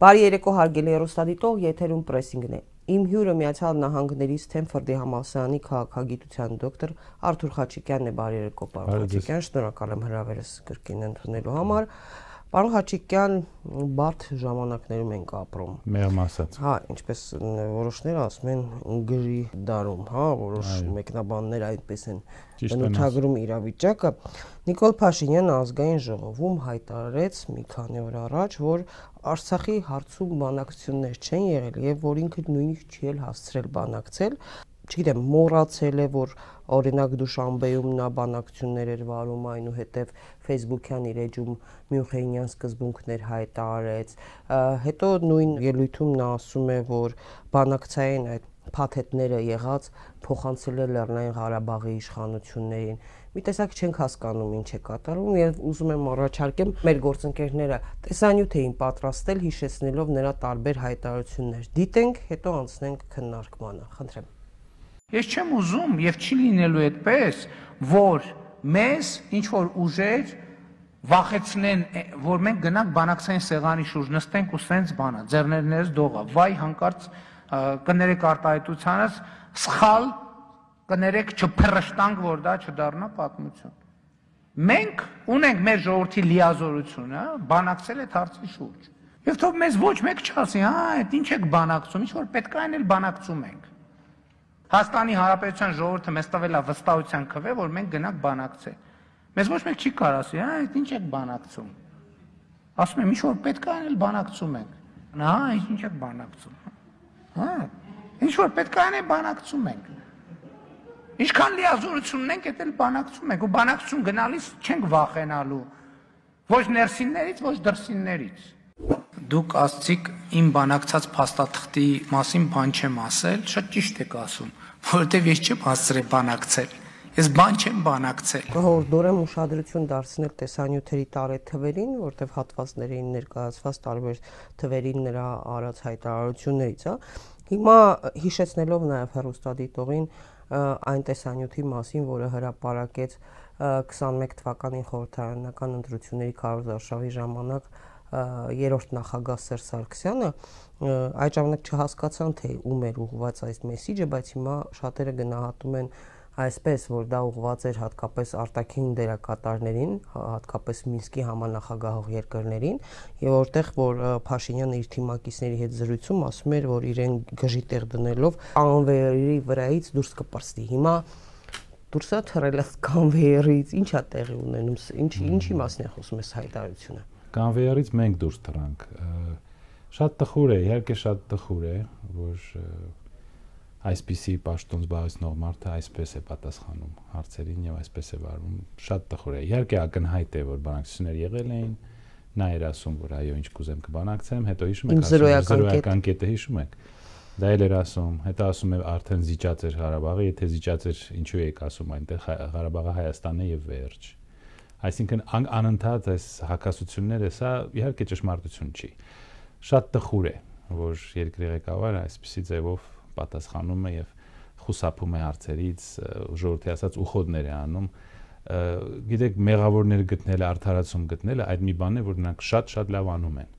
Բարի երեկո հարգելի հեռուստադիտող, եթերում պրեսինգն է։ Իմ հյուրը Միացյալ Նահանգների Սթենֆորդի համալսարանի քաղաքագիտության դոկտոր Արթուր Խաչիկյանն է։ Բարի երեկո, պարոն Խաչիկյան, շնորհակալ եմ հրավերս կրկին ընդունելու համար։ Պարոն Խաչիկյան, բարդ ժամանակներում ենք ապրում։ Մեր մասած։ Հա, ինչպես որոշները ասում են գրի դարում, հա, որոշ մեկնաբաններ այդպես են բնութագրում իրավիճակը։ Նիկոլ Փաշինյանը ազգային ժողովում հայտարարեց մի քանի օր առաջ, որ Արցախի հարցում բանակցություններ չեն եղել եւ որ ինքը նույնիսկ չի էլ հասցրել բանակցել, չգիտեմ, մոռացել է, որ օրինակ Դուշանբեում նա բանակցություններ էր վարում, այնուհետև Facebook-յան իր էջում Մյունխենյան սկզբունքներ հայտարարեց։ Հետո նույն ելույթում նա ասում է, որ բանակցային այդ փաթեթները եղած փոխանցել է Լեռնային Ղարաբաղի իշխանություններին մի տեսակ չենք հասկանում ինչ է կատարվում եւ ուզում եմ առաջարկեմ մեր գործընկերները տեսանյութ էին պատրաստել հիշեցնելով նրա տարբեր հայտարարություններ։ Դիտենք, հետո անցնենք քննարկմանը, խնդրեմ։ Ես չեմ ուզում եւ չի լինելու այդպես, որ մեզ ինչ որ ուժեր վախեցնեն, որ մենք գնանք բանակցային սեղանի շուրջ նստենք ու սենց բանա, ձեռներներս դողա, վայ հանկարծ կներեք արտահայտությանս սխալ կներեք չփրշտանք, որ դա չդառնա պատմություն։ Մենք ունենք մեր ժողովրդի լիազորությունը, հա, բանակցել այդ հարցի շուրջ։ Եվ թող մեզ ոչ մեկ չասի, հա, այդ ինչ եք բանակցում, ինչ որ պետք է այն էլ բանակցում ենք։ Հաստանի Հանրապետության ժողովուրդը մեզ տվել է վստահության քվե, որ մենք գնանք բանակցել։ Մեզ ոչ մեկ չի կարող ասի, հա, այդ ինչ եք բանակցում։ Ասում եմ, ինչ որ պետք է այն էլ բանակցում ենք։ Հա, ինչ եք բանակցում։ Հա, ինչ որ պետք է այն էլ բանակցում ենք։ Ինչքան լիազորություն ունենք, դա էլ բանակցում ենք ու բանակցում գնալիս չենք վախենալու։ Ոչ ներսիններից, ոչ դրսիններից։ Դուք ասցիք իմ բանակցած փաստաթղթի մասին բան չեմ ասել, շատ ճիշտ եք ասում, որովհետև ես չեմ հասցրել բանակցել։ Ես բան չեմ բանակցել։ Կհորդորեմ ուշադրություն դարձնել տեսանյութերի տարեթվերին, որտեղ հատվածներ էին ներկայացված տարբեր թվերին նրա արած հայտարարություններից, հա։ Հիմա հիշեցնելով նաև հերոստադիտողին, այն տեսանյութի մասին, որը հրապարակեց 21 թվականին խորհրդարանական ընտրությունների քարոզարշավի ժամանակ երրորդ նախագահ Սերժ Սարգսյանը այդ ժամանակ չհասկացան թե ում էր ուղված այս մեսիջը, բայց հիմա շատերը գնահատում են այսպես որ դա ուղղված էր հատկապես արտաքին դերակատարներին, հատկապես Մինսկի համանախագահող երկրներին, եւ որտեղ որ Փաշինյանը իր թիմակիցների հետ զրույցում ասում էր, որ իրեն գժի տեղ դնելով անվերի վրայից դուրս կպրստի։ Հիմա դուրս է թռելած կանվեյերից, ի՞նչ է տեղի ունենում, ինչ ինչի մասն է խոսում այս հայտարարությունը։ Կանվեյերից մենք դուրս թռանք։ Շատ տխուր է, իհարկե շատ տխուր է, որ այսպիսի պաշտոն զբաղեցնող մարդը այսպես է պատասխանում հարցերին եւ այսպես է վարվում։ Շատ տխուր է։ Իհարկե ակնհայտ է, որ բանակցություններ եղել էին, նա էր ասում, որ այո, ինչ կուզեմ կբանակցեմ, հետո հիշում եք, զրոյական կետը հիշում եք։ Դա էլ էր ասում, հետո ասում է արդեն զիջած էր Ղարաբաղը, եթե զիջած էր, ինչու եք ասում այնտեղ Ղարաբաղը Հայաստանն է եւ վերջ։ Այսինքն անընդհատ այս հակասությունները, սա իհարկե ճշմարտություն չի։ Շատ տխուր է, որ երկրի ղեկավարը այսպիսի ձևով պատասխանում է եւ խուսափում է հարցերից, ժողովրդի ասած ուխոդներ է անում։ Գիտեք, մեղավորներ գտնելը, արդարացում գտնելը այդ մի բան է, որ նրանք շատ-շատ լավ անում են։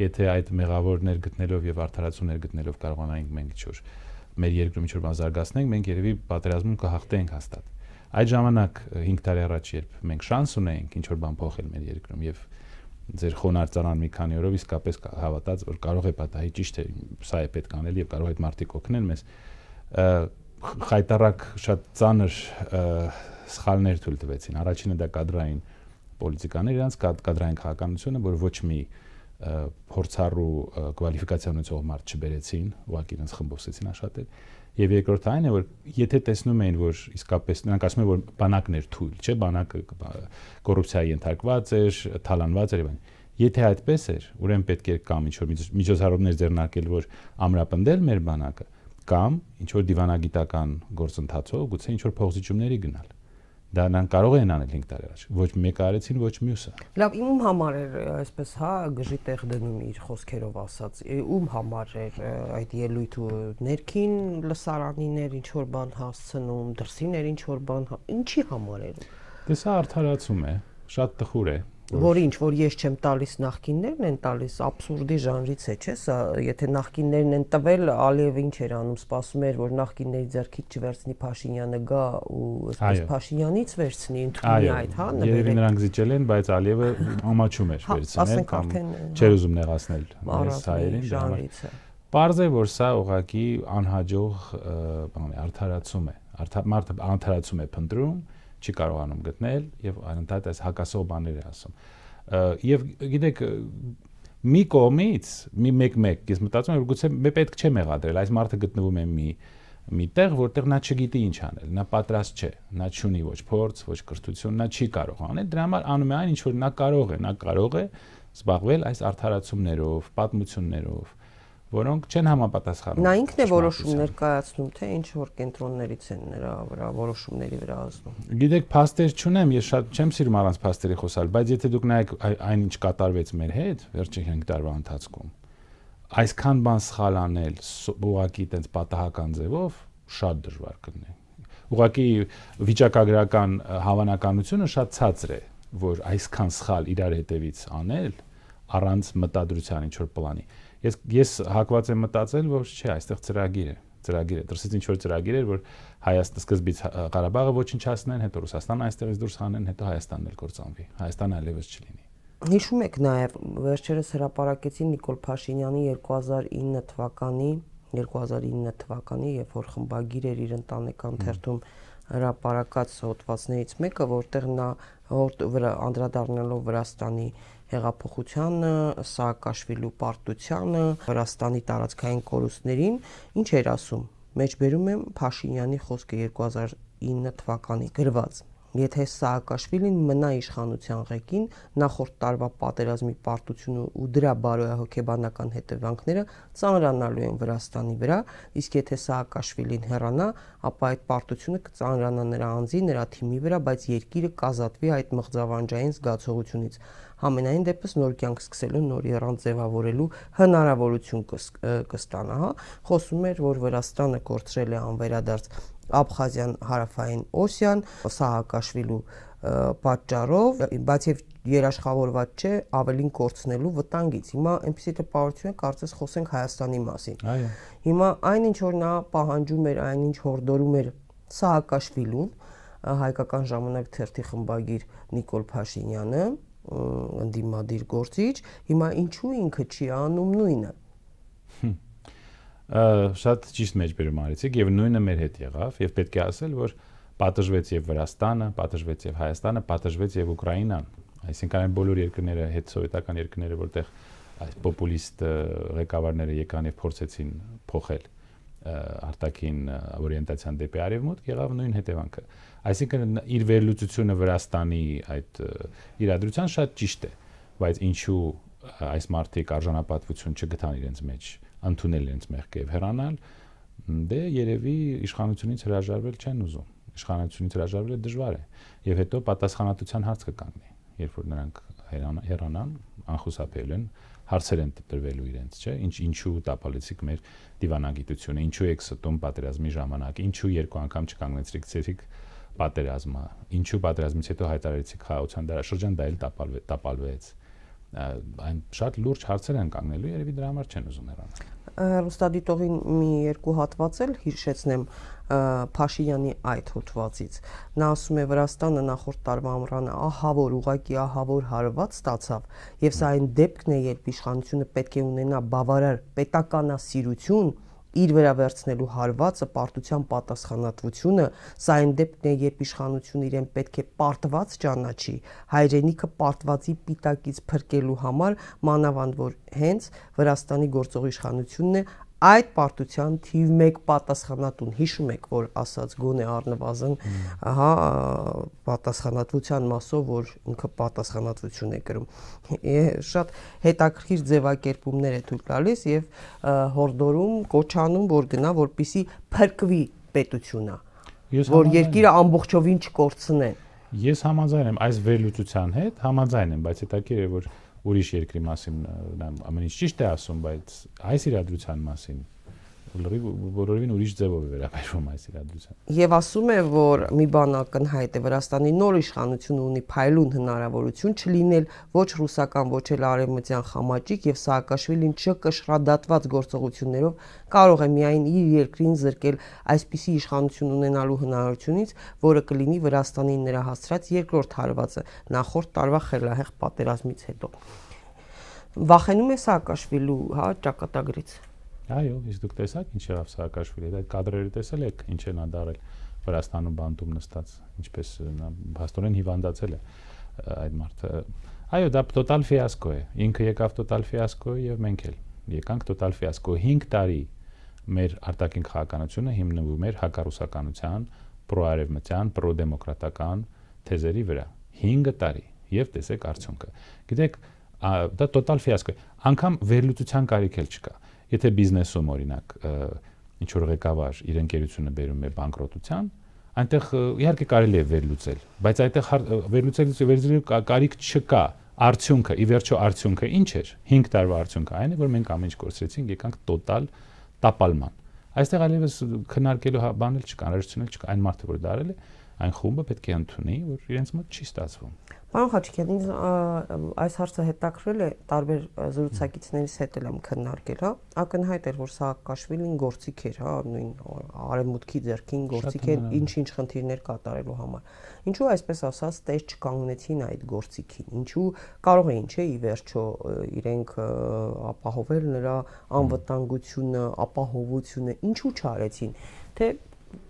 Եթե այդ մեղավորներ գտնելով եւ արդարացումներ գտնելով կարողանանք մենք ինչ-որ մեր երկրում ինչ-որ բան զարգացնենք, մենք երևի պատերազմում կհաղթենք հաստատ։ Այդ ժամանակ 5 տարի առաջ, երբ մենք շանս ունենք ինչ-որ բան փոխել մեր երկրում եւ և ձեր խոնարհծարան մի քանի օրով իսկապես հավատաց, որ կարող է պատահի ճիշտ է, սա է պետք անել եւ կարող է այդ մարդիկ օգնեն մեզ։ Խայտարակ շատ ծանր սխալներ թույլ տվեցին։ Առաջինը դա կադրային պոլիտիկաներ, իրանց կադրային քաղաքականությունը, որ ոչ մի փորձառու կվալիֆիկացիա ունեցող մարդ չբերեցին, ուղղակի իրենց խմբովսեցին աշխատել Եվ երկրորդը այն է, որ եթե տեսնում էին, որ իսկապես նրանք ասում են, որ բանակն էր թույլ, չէ, բանակը կոռուպցիայի ենթարկված էր, թալանված էր եւ այլն։ Եթե այդպես էր, ուրեմն պետք էր կամ ինչ-որ միջոցառումներ ձեռնարկել, որ ամրապնդել մեր բանակը, կամ ինչ-որ դիվանագիտական գործընթացով գուցե ինչ-որ փոխզիջումների գնալ Դա նրանք կարող են անել 5 տարի առաջ։ Ոչ մեկը արեցին, ոչ մյուսը։ Լավ, իմ համար էր այսպես, հա, գժի տեղ դնում իր խոսքերով ասած, ում համար էր այդ ելույթը ներքին լսարանիներ ինչ որ բան հասցնում, դրսին էր ինչ որ բան, հա, ինչի համար էր։ Դա դե սա արդարացում է, շատ տխուր է, որ ինչ որ ես չեմ տալիս նախկիններն են տալիս абսուրդի ժանրից է չէ սա եթե նախկիններն են տվել ալիևը ինչ էր անում սպասում էր որ նախկինների ձեռքից չվերցնի Փաշինյանը գա ու այսպես Փաշինյանից վերցնի ընդունի այդ հա երևի նրանք զիջել են բայց ալիևը ամաչում էր հա, վերցնել կամ հա։ չէր ուզում նեղացնել այս հայերին դա համար Պարզ է, որ սա ուղակի անհաջող բան է, արդարացում է։ Արդար մարդը արդարացում է փնտրում, չի կարողանում գտնել եւ անընդհատ այս հակասող բաներ է ասում։ Եվ գիտեք մի կողմից մի մեկ-մեկ ես մտածում եմ որ գուցե მე պետք չէ մեղադրել այս մարդը գտնվում է մի միտեղ որտեղ նա չգիտի ինչ անել նա պատրաստ չէ նա չունի ոչ փորձ ոչ կրթություն նա չի կարող անել դրա համար անում է այն ինչ որ նա կարող է նա կարող է զբաղվել այս արդարացումներով պատմություններով որոնք չեն համապատասխանում։ Նա ինքն է որոշումներ կայացնում, թե ինչ որ կենտրոններից են նրա վրա որոշումների վրա ազդում։ Գիտեք, փաստեր չունեմ, ես շատ չեմ սիրում առանց փաստերի խոսալ, բայց եթե դուք նայեք այն ինչ կատարվեց մեր հետ վերջին 5 տարվա ընթացքում, այսքան բան սխալ անել, ուղակի տենց պատահական ձևով շատ դժվար կլինի։ Ուղակի վիճակագրական հավանականությունը շատ ցածր է, որ այսքան սխալ իրար հետևից անել առանց մտադրության ինչ որ պլանի։ Ես ես հակված եմ մտածել, որ չէ, այստեղ ծրագիր է, ծրագիր է։ Դրսից ինչ որ ծրագիր էր, որ Հայաստան սկզբից Ղարաբաղը ոչնչացնեն, հետո Ռուսաստանը այստեղից դուրս հանեն, հետո Հայաստանն էլ կործանվի։ Հայաստանը այլևս չլինի։ Հիշում եք նաև վերջերս հրապարակեցին Նիկոլ Փաշինյանի 2009 թվականի 2009 թվականի, երբ որ խմբագիր էր իր ընտանեկան թերթում հրապարակած հոդվածներից մեկը, որտեղ նա հորտ վրա անդրադառնալով Վրաստանի վրա հեղափոխությանը, Սաակաշվիլու պարտությանը, Վրաստանի տարածքային կորուստներին, ինչ էր ասում։ Մեջբերում եմ Փաշինյանի խոսքը 2009 թվականի գրված։ Եթե Սաակաշվիլին մնա իշխանության ղեկին, նախորդ տարվա պատերազմի պարտությունը ու դրա բարոյահոգեբանական հետևանքները ծանրանալու են Վրաստանի վրա, իսկ եթե Սաակաշվիլին հեռանա, ապա այդ պարտությունը կծանրանա նրա անձի, նրա թիմի վրա, բայց երկիրը կազատվի այդ մղձավանջային զգացողությունից ամենայն դեպս նոր կյանք սկսելու, նոր երանգ ձևավորելու հնարավորություն կստանա, հա։ Խոսում էր, որ Վրաստանը կորցրել է անվերադարձ Աբխազիան հարավային Օսիան Սահակաշվիլու պատճառով, բայց եւ երաշխավորված չէ ավելին կորցնելու վտանգից։ Հիմա այնպեսի տպավորություն է, կարծես խոսենք Հայաստանի մասին։ Այո։ Հիմա այն ինչ որ նա պահանջում էր, այն ինչ հորդորում էր Սահակաշվիլուն, հայկական ժամանակ թերթի խմբագիր Նիկոլ Փաշինյանը, ընդդիմադիր գործիչ, հիմա ինչու ինքը չի անում նույնը։ Շատ ճիշտ մեջբերում արեցիք եւ նույնը մեր հետ եղավ եւ պետք է ասել, որ պատժվեց եւ Վրաստանը, պատժվեց եւ Հայաստանը, պատժվեց եւ Ուկրաինան։ Այսինքն այն բոլոր երկրները, հետ սովետական երկրները, որտեղ այս պոպուլիստ ղեկավարները եկան եւ փորձեցին փոխել արտաքին օրիենտացիան դեպի արևմուտք, եղավ նույն հետևանքը։ Այսինքն իր վերլուծությունը Վրաստանի այդ իրադրության շատ ճիշտ է, բայց ինչու այս մարտիկ արժանապատվություն չգտան իրենց մեջ, ընդունել իրենց մեղքը եւ հեռանալ, դե երևի իշխանությունից հրաժարվել չեն ուզում։ Իշխանությունից հրաժարվելը դժվար է եւ հետո պատասխանատվության հարց կկանգնի, երբ որ նրանք հեռանան, անխուսափել են հարցեր են տրվելու իրենց, չէ՞, ինչ ինչու տապալեցիք մեր դիվանագիտությունը, ինչու եք ստում պատերազմի ժամանակ, ինչու երկու անգամ չկանգնեցրիք ցերիկ պատերազմը։ Ինչու պատերազմից հետո հայտարարեցիք խաղաղության դարաշրջան, դա էլ տապալվե, տապալվեց։ Այն շատ լուրջ հարցեր են կանգնելու, երևի դրա համար չեն ուզում հեռանալ։ Ռուստադիտողին մի երկու հատված էլ հիշեցնեմ Փաշինյանի այդ հոդվածից։ Նա ասում է Վրաստանը նախորդ տարվա ամռանը ահավոր ուղակի ահավոր հարված ստացավ, եւ սա այն դեպքն է, երբ իշխանությունը պետք է ունենա բավարար պետականասիրություն, իր վերավերցնելու հարվածը, պարտության պատասխանատվությունը, սա այն դեպքն է, երբ իշխանությունը իրեն պետք է պարտված ճանաչի, հայրենիքը պարտվածի պիտակից փրկելու համար, մանավանդ որ հենց Վրաստանի գործող իշխանությունն է այդ պարտության թիվ 1 պատասխանատուն հիշում եք որ ասած գոնե առնվազն հա պատասխանատվության մասով որ ինքը պատասխանատվություն է կրում շատ հետաքրքիր ձևակերպումներ է թույլ տալիս եւ հորդորում կոչանում որ գնա որպիսի փրկվի պետությունը որ երկիրը ամբողջովին չկորցնեն ես համաձայն եմ այս վերլուծության հետ համաձայն եմ բայց հետաքրիր է որ և, ուրիշ երկրի մասին ամեն ինչ ճիշտ է ասում, բայց այս իրադրության մասին լրիվ բոլորովին ուրիշ ձևով է վերաբերվում այս իրադրությանը։ Եվ ասում է, որ մի բան ակնհայտ է, Վրաստանի նոր իշխանությունը ունի փայլուն հնարավորություն չլինել ոչ ռուսական, ոչ էլ արևմտյան խամաճիկ եւ Սаакաշվիլին չկշռադատված գործողություններով կարող է միայն իր երկրին զրկել այսպիսի իշխանություն ունենալու հնարավորությունից, որը կլինի Վրաստանի նրա հասցրած երկրորդ հարվածը նախորդ տարվա խելահեղ պատերազմից հետո։ Վախենում է Սаакաշվիլու, հա, ճակատագրից։ Այո, իսկ դուք տեսաք ինչ եղավ Սահակաշվիլի, այդ կադրերը տեսել եք ինչ են անդարել Վրաստանում բանտում նստած, ինչպես նա հաստորեն հիվանդացել է այդ մարդը։ Այո, դա տոտալ ֆիասկո է։ Ինքը եկավ տոտալ ֆիասկո եւ մենք էլ եկանք տոտալ ֆիասկո 5 տարի մեր արտաքին քաղաքականությունը հիմնվում էր հակառուսականության, պրոարևմտյան, պրոդեմոկրատական թեզերի վրա։ 5 տարի եւ տեսեք արդյունքը։ Գիտեք, դա տոտալ ֆիասկո է։ Անկամ վերլուծության կարիք էլ չկա։ Եթե բիզնեսում օրինակ ինչ որ ղեկավար իր ընկերությունը բերում է բանկրոտության, այնտեղ իհարկե կարելի է վերլուծել, բայց այդտեղ վերլուծելուց վերլուծելու կարիք չկա արդյունքը, ի վերջո արդյունքը ինչ էր 5 տարվա արդյունքը այն է որ մենք ամեն ինչ կորցրեցինք եկանք տոտալ տապալման այստեղ այլևս քննարկելու հա, բանել չկա, հնարավորություն չկա այն մարդը որ դա արել է այն խումբը պետք է ընդունի որ իրենց մոտ չի ստացվում Պարոն Խաչիկյան, ինձ այս հարցը հետաքրել է տարբեր զրուցակիցներից հետ եմ քննարկել, հա։ Ակնհայտ էր, որ Սահակաշվիլին գործիք էր, հա, նույն արևմուտքի ձեռքին գործիք էր ինչ-ինչ հա։ խնդիրներ կատարելու համար։ Ինչու այսպես ասած տես չկանգնեցին այդ գործիքին։ Ինչու կարող էին, չէ, ի վերջո իրենք ապահովել նրա անվտանգությունը, ապահովությունը, ինչու չարեցին։ Թե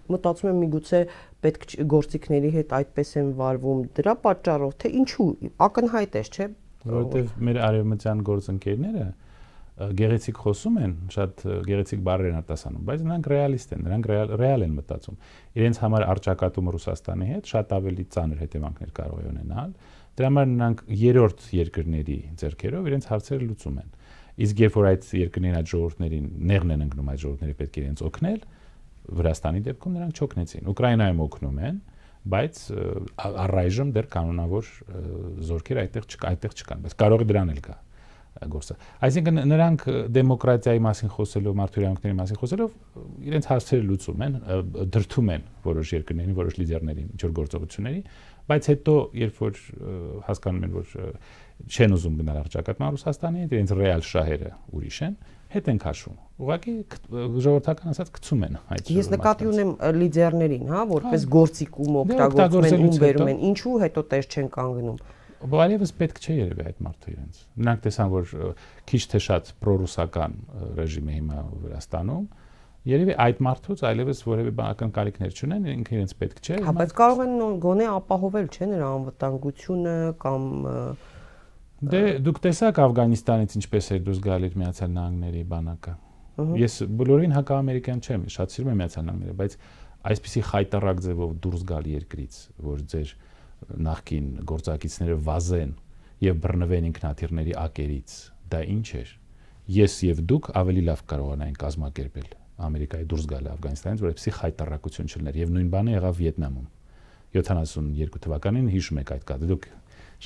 մտածում եմ միգուցե պետք գործիքների հետ այդպես են վարվում դրա պատճառով թե ինչու ակնհայտ է չէ որովհետև մեր արևմտյան գործընկերները գեղեցիկ խոսում են, շատ գեղեցիկ բառեր են արտասանում, բայց նրանք ռեալիստ են, նրանք ռեալ, ռեալ են մտածում։ Իրենց համար արճակատումը Ռուսաստանի հետ շատ ավելի ծանր հետևանքներ կարող է ունենալ։ Դրա համար նրանք երրորդ երկրների ձեռքերով իրենց հարցերը լուծում են։ Իսկ երբ որ այդ երկրներին այդ ժողովուրդներին նեղն են ընկնում այդ ժողովուրդները պետք է իրենց օգնել, Վրաստանի դեպքում նրանք չօգնեցին։ Ուկրաինայում օգնում են, բայց առայժմ դեռ կանոնավոր զորքեր այդտեղ չկա, այդտեղ չկան, բայց կարող է դրան էլ գա գործը։ Այսինքն նրանք դեմոկրատիայի մասին խոսելով, մարդու իրավունքների մասին խոսելով իրենց հարցերը լուծում են, դրթում են որոշ երկրներին, որոշ լիդերներին, ինչ որ գործողությունների, բայց հետո երբ որ հասկանում են, որ չեն ուզում գնալ արճակատման Ռուսաստանի հետ, իրենց ռեալ շահերը ուրիշ են, հետ են քաշում։ Ուղղակի ժողովրդական ասած գցում են այդ Ես նկատի ունեմ լիդերներին, հա, որպես հա։ գործիկում դե օգտագործում են, ում բերում են, ինչու հետո տեղ չեն կանգնում։ Բալևս պետք չէ երևի այդ մարդը իրենց։ Նրանք տեսան, որ քիչ թե շատ պրոռուսական ռեժիմ է հիմա Վրաստանում, Երևի այդ մարդուց այլևս որևէ բանական կարիքներ չունեն, ինքը իրենց պետք չէ։ Հա, բայց կարող են գոնե ապահովել, չէ՞, նրա անվտանգությունը կամ և, Դե դուք տեսաք Աֆղանիստանից ինչպես էր դուրս գալի Միացյալ Նահանգների բանակը։ Ես բոլորին հակաամերիկյան չեմ, շատ սիրում եմ Միացյալ Նահանգները, բայց այսպիսի խայտարակ ձևով դուրս գալ երկրից, որ ձեր նախքին գործակիցները վազեն եւ բռնվեն ինքնաթիռների ակերից, դա ի՞նչ էր։ Ես եւ դուք ավելի լավ կարողանային կազմակերպել Ամերիկայի դուրս գալը Աֆղանիստանից, որ այսպիսի խայտարակություն չլներ եւ նույն բանը եղավ Վիետնամում։ 72 թվականին հիշում եք այդ կադրը, դուք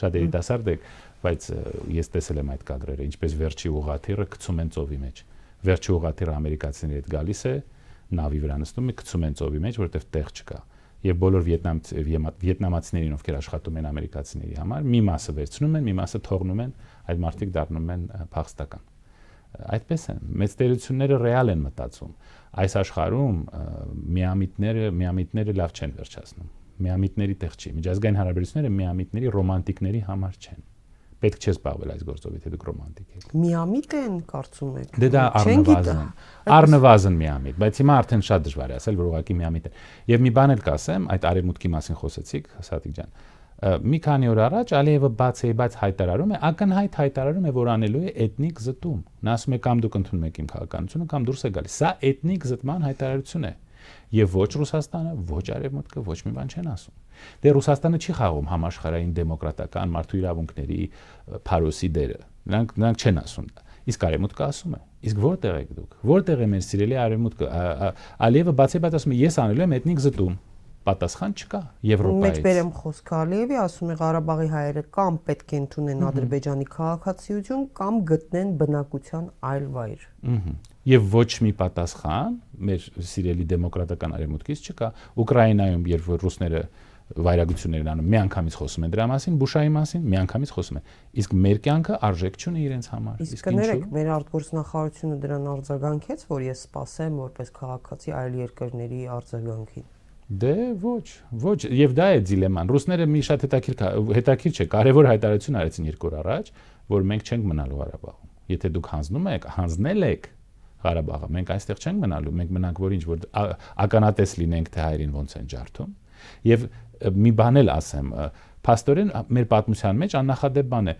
շատ երիտասարդ եք, բայց ես տեսել եմ այդ կադրերը, ինչպես վերջի ուղաթիռը գցում են ծովի մեջ։ Վերջի ուղաթիռը ամերիկացիների հետ գալիս է, նավի վրա նստում է, գցում են ծովի մեջ, որտեղ տեղ չկա։ Եվ բոլոր վիետնամացիներին, ովքեր աշխատում են ամերիկացիների համար, մի մասը վերցնում են, մի մասը թողնում են, այդ մարդիկ դառնում են փախստական։ Այդպես է, մեծ տերությունները ռեալ են մտածում։ Այս աշխարհում միամիտները, միամիտները լավ չեն վերջացնում։ Միամիտների տեղ չի։ Միջազգային հարաբերությունները միամիտների ռոմանտիկների համար չեն պետք չէ զբաղվել այս գործով, եթե դուք ռոմանտիկ եք։ Միամիտ են, կարծում եք։ Դե դա առնվազն, առնվազն միամիտ, բայց հիմա արդեն շատ դժվար է ասել, որ ուղղակի միամիտ է։ Եվ մի բան էլ կասեմ, այդ արևմուտքի մասին խոսեցիք, Սատիկ ջան։ Մի քանի օր առաջ Ալիևը բաց է, բայց հայտարարում է, ակնհայտ հայտարարում է, որ անելու է էթնիկ զտում։ Նա ասում է կամ դուք ընդունում եք իմ քաղաքականությունը, կամ դուրս է գալիս։ Սա էթնիկ զտման հայտարարություն է։ Եվ ոչ Ռուսաստանը, ոչ արևմուտքը ոչ մի բան չեն ասում։ Դե Ռուսաստանը չի խաղում համաշխարհային դեմոկրատական մարդու իրավունքների փարոսի դերը։ Նրանք նրանք չեն ասում դա։ Իսկ արևմուտքը ասում է։ Իսկ որտեղ եք դուք։ Որտեղ է մեր սիրելի արևմուտքը։ Ալիևը բացի բաց ասում է, ես անելու եմ էթնիկ զտում պատասխան չկա Եվրոպայից։ Մեջ բերեմ խոսքը Ալիևի, ասում է Ղարաբաղի հայերը կամ պետք է ընդունեն Ադրբեջանի քաղաքացիություն կամ գտնեն բնակության այլ վայր։ Եվ ոչ մի պատասխան մեր սիրելի դեմոկրատական արևմուտքից չկա։ Ուկրաինայում, երբ որ ռուսները վայրագություններ են անում։ Միանգամից խոսում են դրա մասին, բուշայի մասին, միանգամից խոսում են։ Իսկ մեր կյանքը արժեք չունի իրենց համար։ Իսկ կներեք, մեր արտգործնախարարությունը դրան արձագանքեց, որ ես սпасեմ որպես քաղաքացի այլ երկրների արձագանքին։ Դե ոչ, ոչ, եւ դա է դիլեման։ Ռուսները մի շատ հետաքրքիր հետաքրքիր չէ, կարևոր հայտարարություն արեցին երկու օր առաջ, որ մենք չենք մնալու Ղարաբաղում։ Եթե դուք հանձնում եք, հանձնել եք Ղարաբաղը, մենք այստեղ չենք մնալու, մենք մնանք որ ինչ որ ականատես լինենք թե հայրին ոնց են ջարդում։ Եվ մի բան էլ ասեմ, Փաստորեն մեր պատմության մեջ աննախադեպ բան է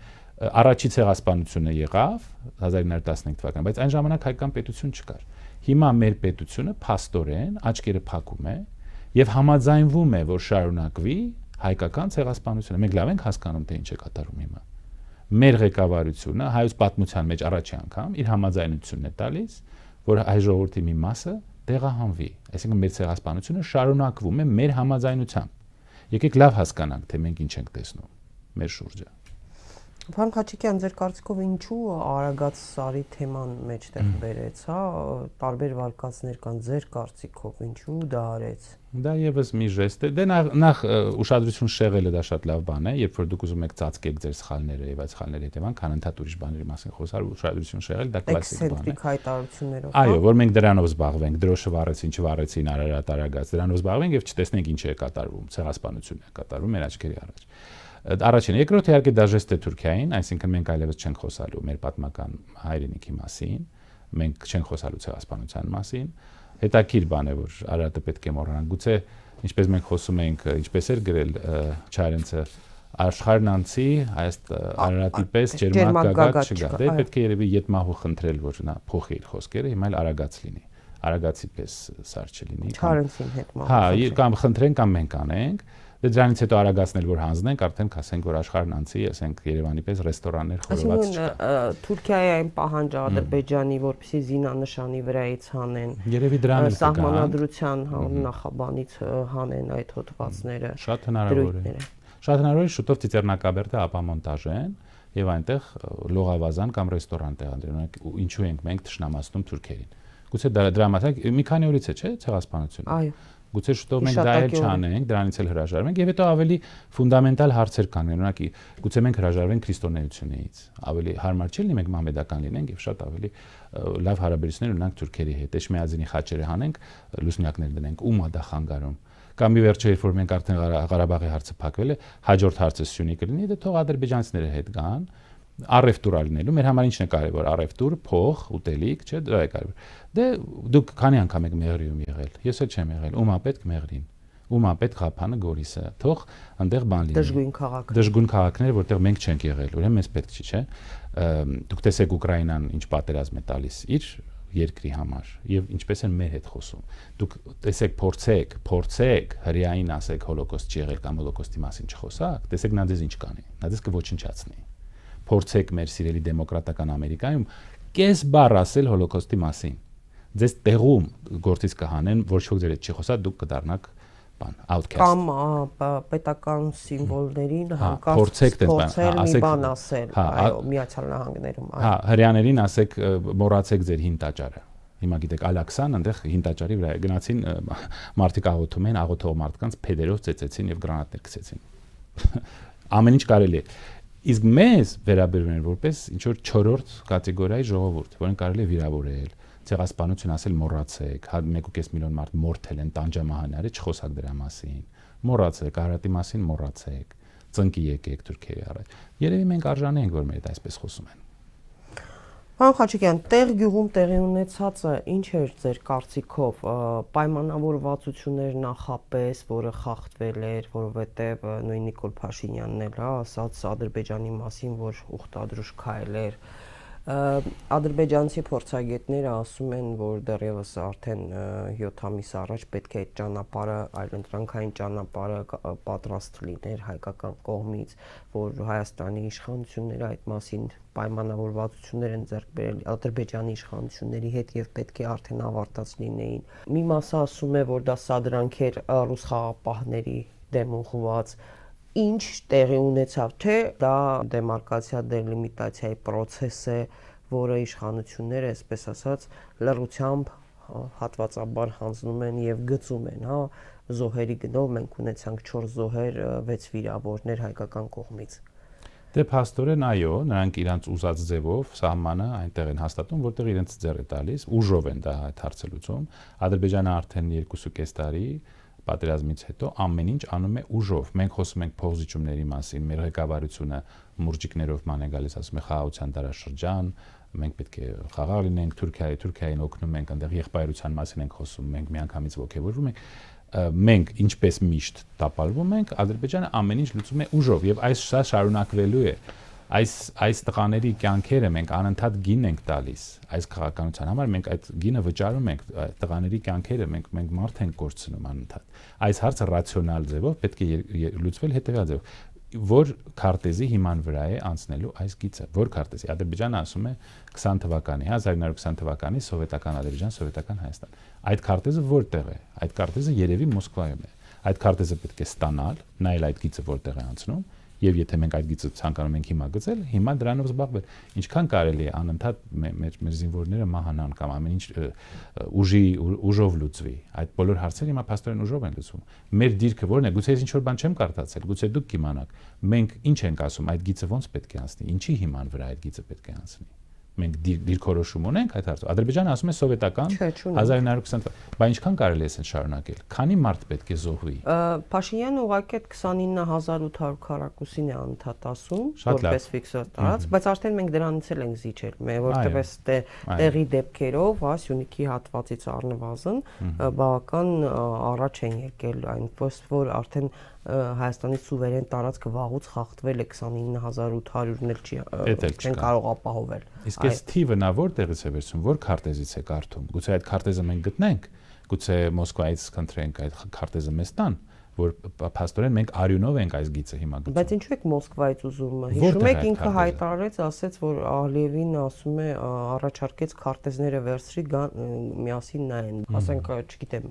առաջի ցեղասպանությունը եղավ 1915 թվականին, բայց այն ժամանակ հայկական պետություն չկար։ Հիմա մեր պետությունը փաստորեն աչքերը փակում է եւ համաձայնվում է, որ շարունակվի հայկական ցեղասպանությունը։ Մենք լավ ենք հասկանում, թե ինչ է կատարում հիմա։ Մեր ղեկավարությունը հայոց պատմության մեջ առաջի անգամ իր համաձայնությունն է տալիս, որ հայ ժողովրդի մի մասը տեղահանվի։ Այսինքն մեր ցեղասպանությունը շարունակվում է մեր համաձայնությամբ Եկեք լավ հասկանանք, թե մենք ինչ ենք տեսնում մեր շուրջը։ Պարոն Խաչիկյան, ձեր կարծիքով ինչու Արագած Սարի թեման մեջտեղ բերեց, հա, տարբեր վարկածներ կան ձեր կարծիքով, ինչու դա արեց։ Դա եւս մի ժեստ է։ Դե նախ նախ ուշադրություն շեղելը դա շատ լավ բան է, երբ որ դուք ուզում եք ծածկեք ձեր սխալները եւ այդ սխալների հետեւան քանընդհատ ուրիշ բաների մասին խոսալ, ուշադրություն շեղել դա կլասիկ բան է։ Էքսենտրիկ հայտարարություններով։ հա? Այո, որ մենք դրանով զբաղվենք, դրոշը վառեցին, չվառեցին Արարատ Արագած, դրանով զբաղվենք եւ չտեսնենք ինչ է կատարվում, ցեղասպանություն է կատարվում մեր աչքերի առաջ։ Ա Առաջին, երկրորդ իհարկե դաժեստ է Թուրքիային, այսինքն մենք այլևս չենք խոսալու մեր պատմական հայրենիքի մասին, մենք չենք խոսալու ցեղասպանության մասին։ Հետաքրիր բան է, որ Արարատը պետք է մոռանանք։ Գուցե ինչպես մենք խոսում ենք, ինչպես էր գրել Չարենցը աշխարհն անցի, այս Արարատի պես ջերմակագակ չգա։ Դե պետք է երևի յետմահու խնդրել, որ նա փոխի իր խոսքերը, հիմա էլ արագած լինի։ Արագացի պես սար չլինի։ Չարենցին հետ մահու։ Հա, կամ խնդրեն կամ մենք անենք։ Դե դրանից հետո արագացնել, որ հանձնենք, արդեն կասենք, որ աշխարհն անցի, ասենք Երևանի պես ռեստորաններ խորոված չկա։ Այսինքն Թուրքիայի այն պահանջը Ադրբեջանի, որպեսի զինանշանի վրայից հանեն։ Երևի դրան է սահմանադրության հա, նախաբանից հանեն այդ հոդվածները։ Շատ հնարավոր է։ Շատ հնարավոր է շուտով Ծիծեռնակաբերտը ապա մոնտաժեն եւ այնտեղ լողավազան կամ ռեստորան տեղադրենք ինչու ենք մենք ճշնամացնում թուրքերին գուցե դրա դրա մասը մի քանի օրից է չէ ցեղասպանությունը այո Գուցե շուտով մենք դա էլ չանենք, դրանից էլ հրաժարվենք եւ հետո ավելի ֆունդամենտալ հարցեր կան։ Օրինակի գուցե մենք հրաժարվենք քրիստոնեությունից, ավելի հարմար չէ՞ լինի մենք մահմեդական լինենք եւ շատ ավելի լավ հարաբերություններ ունենանք թուրքերի հետ։ Էջ միազինի խաչերը հանենք, լուսնյակներ դնենք, ում ա դա խանգարում կամ ի վերջո երբ որ մենք արդեն Ղարաբաղի հարցը փակվել է, հաջորդ հարցը Սյունիքը լինի, դա դե թող ադրբեջանցիները հետ գան, առևտուրա լինելու մեր համար ինչն է կարևոր առևտուր փող ուտելիք չէ դա է կարևոր դե դուք քանի անգամ եք մեղրիում եղել ես էլ չեմ եղել ումա պետք մեղրին ումա պետք խափանը գորիսը թող այնտեղ բան լինի դժգույն քաղաք դժգույն քաղաքներ որտեղ մենք չենք եղել ուրեմն մեզ պետք չի չէ դուք տեսեք ուկրաինան ինչ պատերազմ է տալիս իր երկրի համար եւ ինչպես են մեր հետ խոսում։ Դուք տեսեք, փորձեք, փորձեք հрьяին ասեք հոլոկոստ չի եղել կամ հոլոկոստի մասին չխոսակ, տեսեք նա դեզ ինչ կանի։ Նա դեզ կոչնչացնի փորձեք մեր սիրելի դեմոկրատական Ամերիկայում կես բառ ասել հոլոկոստի մասին։ Ձեզ տեղում գործից կհանեն, ոչ ոք ձեր հետ չի խոսա, դուք կդառնաք բան outcast կամ պետական սիմվոլներին հա, հանկարծ փորձեք դեն բան հա, ասեք բան ասել հա, այո միացյալ նահանգներում այո հա հрьяաներին ասեք մոռացեք ձեր հին տաճարը հիմա գիտեք Ալաքսան այնտեղ հին տաճարի վրա գնացին մարդիկ աղոթում են աղոթող մարդկանց փեդերով ծեծեցին եւ գրանատներ գցեցին ամեն ինչ կարելի է Իսկ մեզ վերաբերում են որպես ինչ որ 4-րդ կատեգորիայի ժողովուրդ, որին կարելի է վիրավորել, ցեղասպանություն ասել մոռացեք, 1.5 հա, միլիոն մարդ մորթել են տանջամահանարի, չխոսակ դրա մասին։ Մոռացեք, հարատի մասին մոռացեք, ծնկի եկեք Թուրքիայի առաջ։ Երևի մենք արժանի ենք, որ մեր հետ այսպես խոսում են։ Պարոն Խաչիկյան, տեղ գյուղում տեղի ունեցածը ինչ էր ձեր կարծիքով, պայմանավորվածություններ նախապես, որը խախտվել էր, որովհետև նույն Նիկոլ Փաշինյանն էլ, հա, ասաց Ադրբեջանի մասին, որ ուխտադրուշ քայլ էր, ադրբեջանցի փորձագետները ասում են, որ դեռևս արդեն 7 ամիս առաջ պետք է այդ ճանապարհը, այլընտրանքային ճանապարհը պատրաստ լիներ հայկական կողմից, որ Հայաստանի իշխանությունները այդ մասին պայմանավորվածություններ են ձեռք բերել Ադրբեջանի իշխանությունների հետ եւ պետք է արդեն ավարտած լինեին։ Մի մասը ասում է, որ դա սադրանքեր ռուս խաղապահների դեմ ուղղված ինչ տեղի ունեցավ, թե դա դեմարկացիա, դելիմիտացիայի process է, որը իշխանությունները, այսպես ասած, լրությամբ հա, հատվածաբար հանձնում են եւ գծում են, հա, զոհերի գնով մենք ունեցանք 4 զոհեր, 6 վիրավորներ հայկական կողմից։ Դե փաստորեն այո, նրանք իրենց ուզած ձևով սահմանը այնտեղ են հաստատում, որտեղ իրենց ձեռ է տալիս, ուժով են դա հարցելուցում։ Ադրբեջանը արդեն 2.5 տարի պատերազմից հետո ամեն ինչ անում է ուժով։ Մենք խոսում ենք փողզիջումների մասին, մեր ղեկավարությունը մուրջիկներով ման է գալիս, ասում է խաղաղության տարաշրջան, մենք պետք է խաղաղ լինենք Թուրքիայի, Թուրքիային օգնում ենք, այնտեղ եղբայրության մասին ենք խոսում, մենք միանգամից ողջևորվում ենք մենք ինչպես միշտ տապալվում ենք, Ադրբեջանը ամեն ինչ լուծում է ուժով եւ այս շարունակվելու է։ շա այս այս տղաների կյանքերը մենք անընդհատ գին ենք տալիս այս քաղաքականության համար մենք այդ գինը վճարում ենք տղաների կյանքերը մենք մենք մարդ ենք կորցնում անընդհատ այս հարցը ռացիոնալ ձևով պետք է լուծվել հետեւյալ ձևով որ քարտեզի հիման վրա է անցնելու այս գիծը որ քարտեզի ադրբեջանը ասում է 20 թվականի 1920 հա, թվականի սովետական ադրբեջան սովետական հայաստան այդ քարտեզը որտեղ է այդ քարտեզը երևի մոսկվայում է այդ քարտեզը պետք է ստանալ նայել այդ գիծը որտեղ է անցնում եւ եթե մենք այդ գիծը ցանկանում ենք հիմա գծել, հիմա դրանով զբաղվել։ Ինչքան կարելի է անընդհատ մեր մեր զինվորները մահանան կամ ամեն ինչ ուժի ուժով լուծվի։ Այդ բոլոր հարցերը հիմա փաստորեն ուժով են լուծվում։ Մեր դիրքը ո՞րն է։ Գուցե ինչ որ բան չեմ կարդացել, գուցե դուք կիմանաք։ Մենք ինչ ենք ասում, այդ գիծը ո՞նց պետք է անցնի, ինչի հիման վրա այդ գիծը պետք է անցնի մենք դիրքորոշում ունենք այդ հարցով։ Ադրբեջանը ասում է սովետական 1920, բայց ինչքան կարելի է սա շարունակել։ Քանի մարդ պետք է զոհվի։ Փաշինյանը ուղղակի այդ 29800 քառակուսին է անդադ ասում, որպես ֆիքսոր տարած, բայց արդեն մենք դրանից էլ ենք զիջել, որովհետև այս տեղի դեպքերով, հա, Սյունիքի հատվածից առնվազն բավական առաջ են եկել այն, ոնց որ արդեն Հայաստանի սուվերեն տարածքը վաղուց խախտվել է 29800-ն էլ չի չեն կարող ապահովել։ Իսկ այս թիվը նա որտեղից է վերցնում, որ քարտեզից է կարդում։ Գուցե այդ քարտեզը մենք գտնենք, գուցե Մոսկվայից կընտրենք այդ քարտեզը մեզ տան։ Ա որ փաստորեն մենք արյունով ենք այս գիծը հիմա գտնում։ Բայց ինչու եք Մոսկվայից ուզում։ Հիշում եք ինքը հայտարարեց, ասեց, որ Ալիևին ասում է առաջարկեց քարտեզները վերցրի գան միասին նայեն։ Ասենք, չգիտեմ,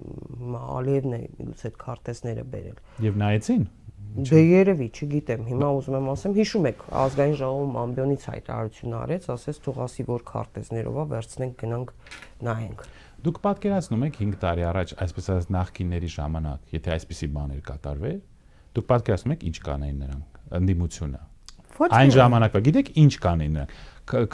Ալիևն է գուցե այդ քարտեզները բերել։ Եվ նայեցին։ Դե երևի, չգիտեմ, հիմա ուզում եմ ասեմ, հիշում եք, ազգային ժողովում ամբյոնից հայտարարություն արեց, ասես թող ասի որ քարտեզներով է, վերցնենք գնանք նայենք։ Դուք պատկերացնում եք 5 տարի առաջ այսպես ասած նախկինների ժամանակ, եթե այսպիսի բաներ կատարվեր, դուք պատկերացնում եք ինչ կանեին նրանք, ընդդիմությունը։ Այն ժամանակվա գիտեք ինչ կանեին նրանք։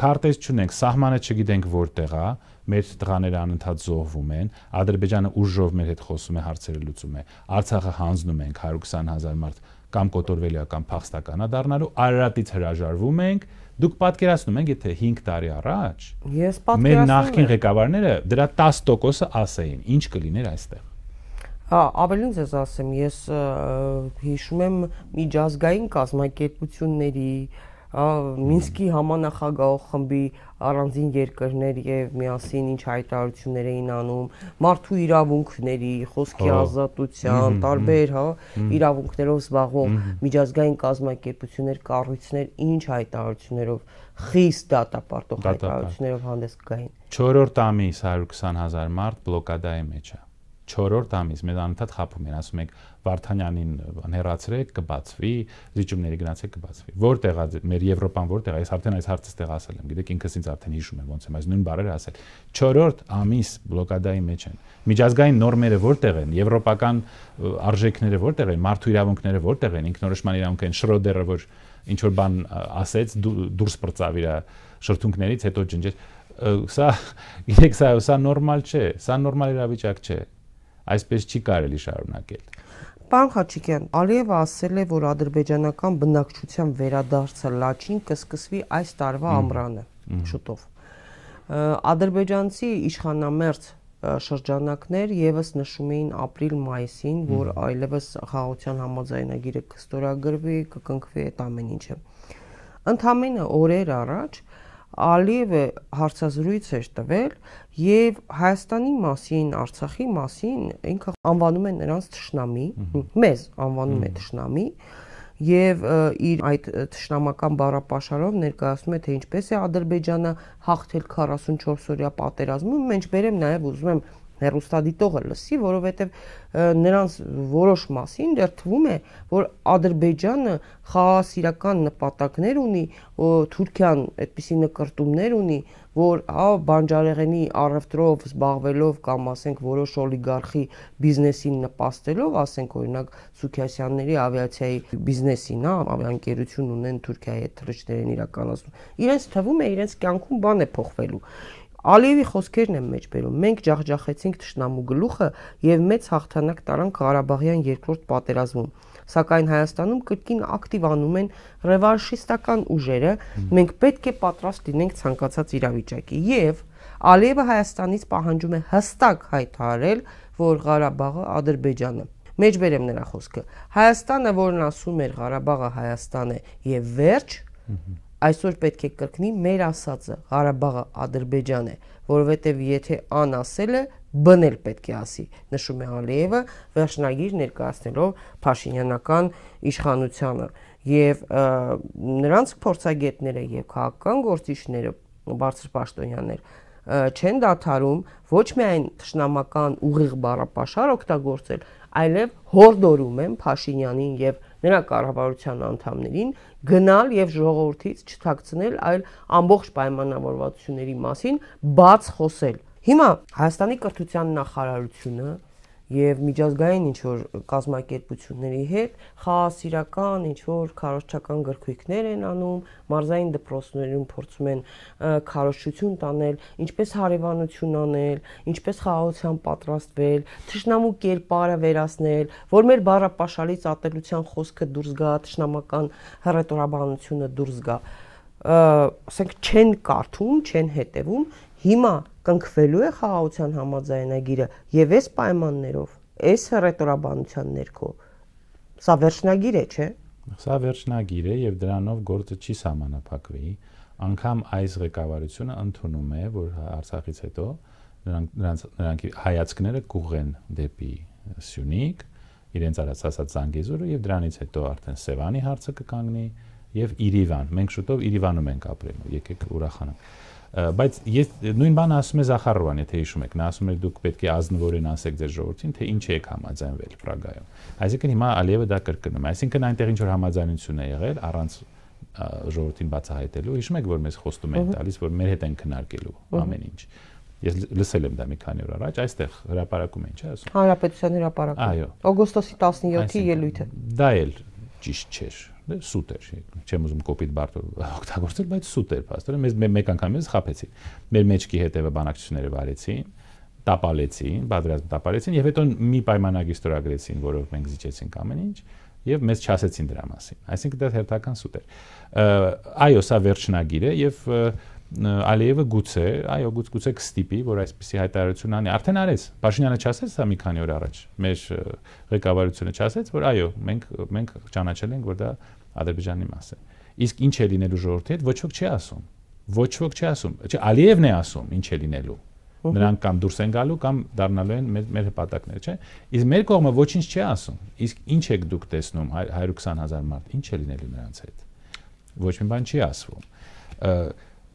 Քարտեզ չունենք, սահմանը չգիտենք որտեղ է, մեր տղաները անընդհատ զոհվում են, Ադրբեջանը ուժով մեր հետ խոսում է, հարցերը լուծում է։ Արցախը հանձնում ենք 120 հազար մարդ կամ կոտորվել է կամ փախստական է դառնալու, Արարատից հրաժարվում ենք, Դուք պատկերացնում եք, եթե 5 տարի առաջ ես պատկերացնում եմ մեր նախկին ղեկավարները դրա 10%-ը ասեին, ինչ կլիներ այստեղ։ Հա, ավելին ձեզ ասեմ, ես հիշում եմ միջազգային կազմակերպությունների, Մինսկի համանախագահող խմբի առանձին երկրներ եւ միասին ինչ հայտարարություններ էին անում մարդու իրավունքների, խոսքի հա։ ազատության, տարբեր, հա, իրավունքներով զբաղվող միջազգային կազմակերպություններ, կառույցներ ինչ հայտարարություններով խիստ դատապարտող հայտարարություններով հանդես կգային։ 4-րդ ամիս 120 հազար մարդ բլոկադայի մեջ է։ 4-րդ ամիս մեզ անընդհատ խափում են, ասում եք Վարդանյանին հերացրեք, կբացվի, զիջումների գնացեք, կբացվի։ Որտեղ է մեր Եվրոպան որտեղ է։ Ես արդեն այս հարցը ստեղ ասել եմ, գիտեք, ինքս ինձ արդեն հիշում եմ ոնց եմ այս նույն բարերը ասել։ 4-րդ ամիս բլոկադայի մեջ են։ Միջազգային նորմերը որտեղ են, եվրոպական արժեքները որտեղ են, մարդու իրավունքները որտեղ են, ինքնորոշման իրավունքն Շրոդերը որ ինչ որ բան ասեց, դուրս բրծավ իր շրթունքներից, հետո ջնջեց սա գիտեք սա սա նորմալ չէ, սա նորմալ իրավիճակ չէ։ Այսպես չի կարելի շարունակել։ Պարոն Խաչիկյան, Ալիևը ասել է, որ ադրբեջանական բնակչության վերադարձը Լաչին կսկսվի այս տարվա ամռանը շուտով։ Ադրբեջանցի իշխանամերձ շրջանակներ եւս նշում էին ապրիլ-մայիսին, որ այլևս խաղաղության համաձայնագիրը կստորագրվի, կկնքվի այդ ամեն ինչը։ Ընդամենը օրեր առաջ Ալիևը հարցազրույց էր տվել եւ Հայաստանի մասին, Արցախի մասին ինքը անվանում է նրանց ճշնամի, մեզ անվանում է ճշնամի եւ իր այդ ճշնամական բառապաշարով ներկայացնում է թե ինչպես է Ադրբեջանը հաղթել 44 օրյա պատերազմում, մենք բերեմ նաեւ ուզում եմ հերոստադիտողը լսի, որովհետև նրանց որոշ մասին դեռ թվում է, որ Ադրբեջանը խաղաղասիրական նպատակներ ունի, Թուրքիան այդպիսի նկարտումներ ունի, որ հա բանջարեղենի առևտրով զբաղվելով կամ ասենք որոշ օլիգարխի բիզնեսին նպաստելով, ասենք օրինակ Սուքիասյանների ավիացիայի բիզնեսին, հա, ավիաընկերություն ունեն Թուրքիայի հետ թռիչքներն իրականացնում։ Իրենց թվում է իրենց կյանքում բան է փոխվելու։ Ալիևի խոսքերն եմ մեջ բերում։ Մենք ջախջախեցինք ճշնամու գլուխը եւ մեծ հաղթանակ տարան Ղարաբաղյան երկրորդ պատերազմում սակայն Հայաստանում կրկին ակտիվ անում են ռևանշիստական ուժերը, մենք պետք է պատրաստ լինենք ցանկացած իրավիճակի եւ Ալիևը Հայաստանից պահանջում է հստակ հայտարարել, որ Ղարաբաղը Ադրբեջանը մեջբերեմ նրա խոսքը։ Հայաստանը, որն ասում էր Ղարաբաղը Հայաստան է եւ վերջ, այսօր պետք է կրկնի մեր ասածը Ղարաբաղը Ադրբեջան է։ Ա, որովհետև եթե ան ասել է, բն էլ պետք է ասի, նշում է Ալիևը, վերջնագիր ներկայացնելով Փաշինյանական իշխանությանը եւ նրանց փորձագետները եւ քաղաքական գործիչները բարձր պաշտոնյաներ չեն դադարում ոչ միայն ճշնամական ուղիղ բառապաշար օգտագործել, այլև հորդորում են Փաշինյանին եւ նրա կառավարության անդամներին գնալ եւ ժողովրդից չթաքցնել, այլ ամբողջ պայմանավորվածությունների մասին բաց խոսել։ Հիմա Հայաստանի կրթության նախարարությունը եւ միջազգային ինչ որ կազմակերպությունների հետ խաղաղասիրական ինչ որ քարոշչական գրքույկներ են անում, մարզային դպրոցներում փորձում են քարոշչություն տանել, ինչպես հարևանություն անել, ինչպես խաղաղության պատրաստվել, ճշնամու կերպարը վերացնել, որ մեր բառապաշարից ատելության խոսքը դուրս գա, ճշնամական հռետորաբանությունը դուրս գա ասենք չեն կարդում, չեն հետևում։ Հիմա կնքվելու է խաղաղության համաձայնագիրը եւ այս պայմաններով, այս ռետորաբանության ներքո։ Սա վերջնագիր է, չէ՞։ Սա վերջնագիր է եւ դրանով գործը չի համանապակվի։ Անկամ այս ղեկավարությունը ընդունում է, որ Արցախից հետո նրանք նրանց նրանք հայացքները կուղեն դեպի Սյունիք, իրենց առած ասած Զանգեզուրը եւ դրանից հետո արդեն Սևանի հարցը կկանգնի եւ Իրիվան։ Մենք շուտով Իրիվանում ենք ապրելու։ Եկեք ուրախանանք բայց ես նույն բանը ասում է Զախարովան, եթե հիշում եք, նա ասում էր դուք պետք է ազնվորեն ասեք ձեր ժողովրդին, թե ինչ եք համաձայնվել Պրագայում։ Այսինքն հիմա Ալիևը դա կրկնում է, այսինքն այնտեղ ինչ որ համաձայնություն է եղել առանց ժողովրդին բացահայտելու, հիշում եք, որ մեզ խոստում են տալիս, որ մեր հետ են քննարկելու ամեն ինչ։ Ես լսել եմ դա մի քանի օր առաջ, այստեղ հրաապարակում են, չէ՞ ասում։ Հանրապետության հրաապարակում։ Այո։ Օգոստոսի 17-ի ելույթը։ Դա էլ ճիշտ չէր Դե սուտ էր, չեմ ուզում կոպիտ բարդ օգտագործել, բայց սուտ էր փաստորեն։ Մեզ մեկ անգամ էս խափեցին։ Մեր մեջքի հետևը բանակցությունները վարեցին, տապալեցին, պատրաստ տապալեցին եւ հետո մի պայմանագիր ստորագրեցին, որով մենք զիջեցինք ամեն ինչ եւ մեզ չասեցին դրա մասին։ Այսինքն դա հերթական սուտ էր։ Այո, սա վերջնագիր է եւ Ալիևը գուցե, այո, գուց գուցե կստիպի, որ այսպիսի հայտարարություն անի։ Արդեն արեց։ Փաշինյանը չասեց սա մի քանի օր առաջ։ Մեր ղեկավարությունը չասեց, որ այո, մենք մենք ճանաչել ենք, որ դա Ադրբեջանի մասը։ Իսկ ինչ է լինելու ժողովրդի հետ, ոչ ոք չի ասում։ Ոչ ոք չի ասում։ Չէ, Ալիևն է ասում, ինչ է լինելու։ Նրանք կամ դուրս են գալու կամ դառնալու են մեր մեր հպատակները, չէ՞։ Իսկ մեր կողմը ոչինչ չի ասում։ Իսկ ինչ եք դուք տեսնում 120000 մարդ, ինչ է լինելու նրանց հետ։ Ոչ մի բան չի ասվում։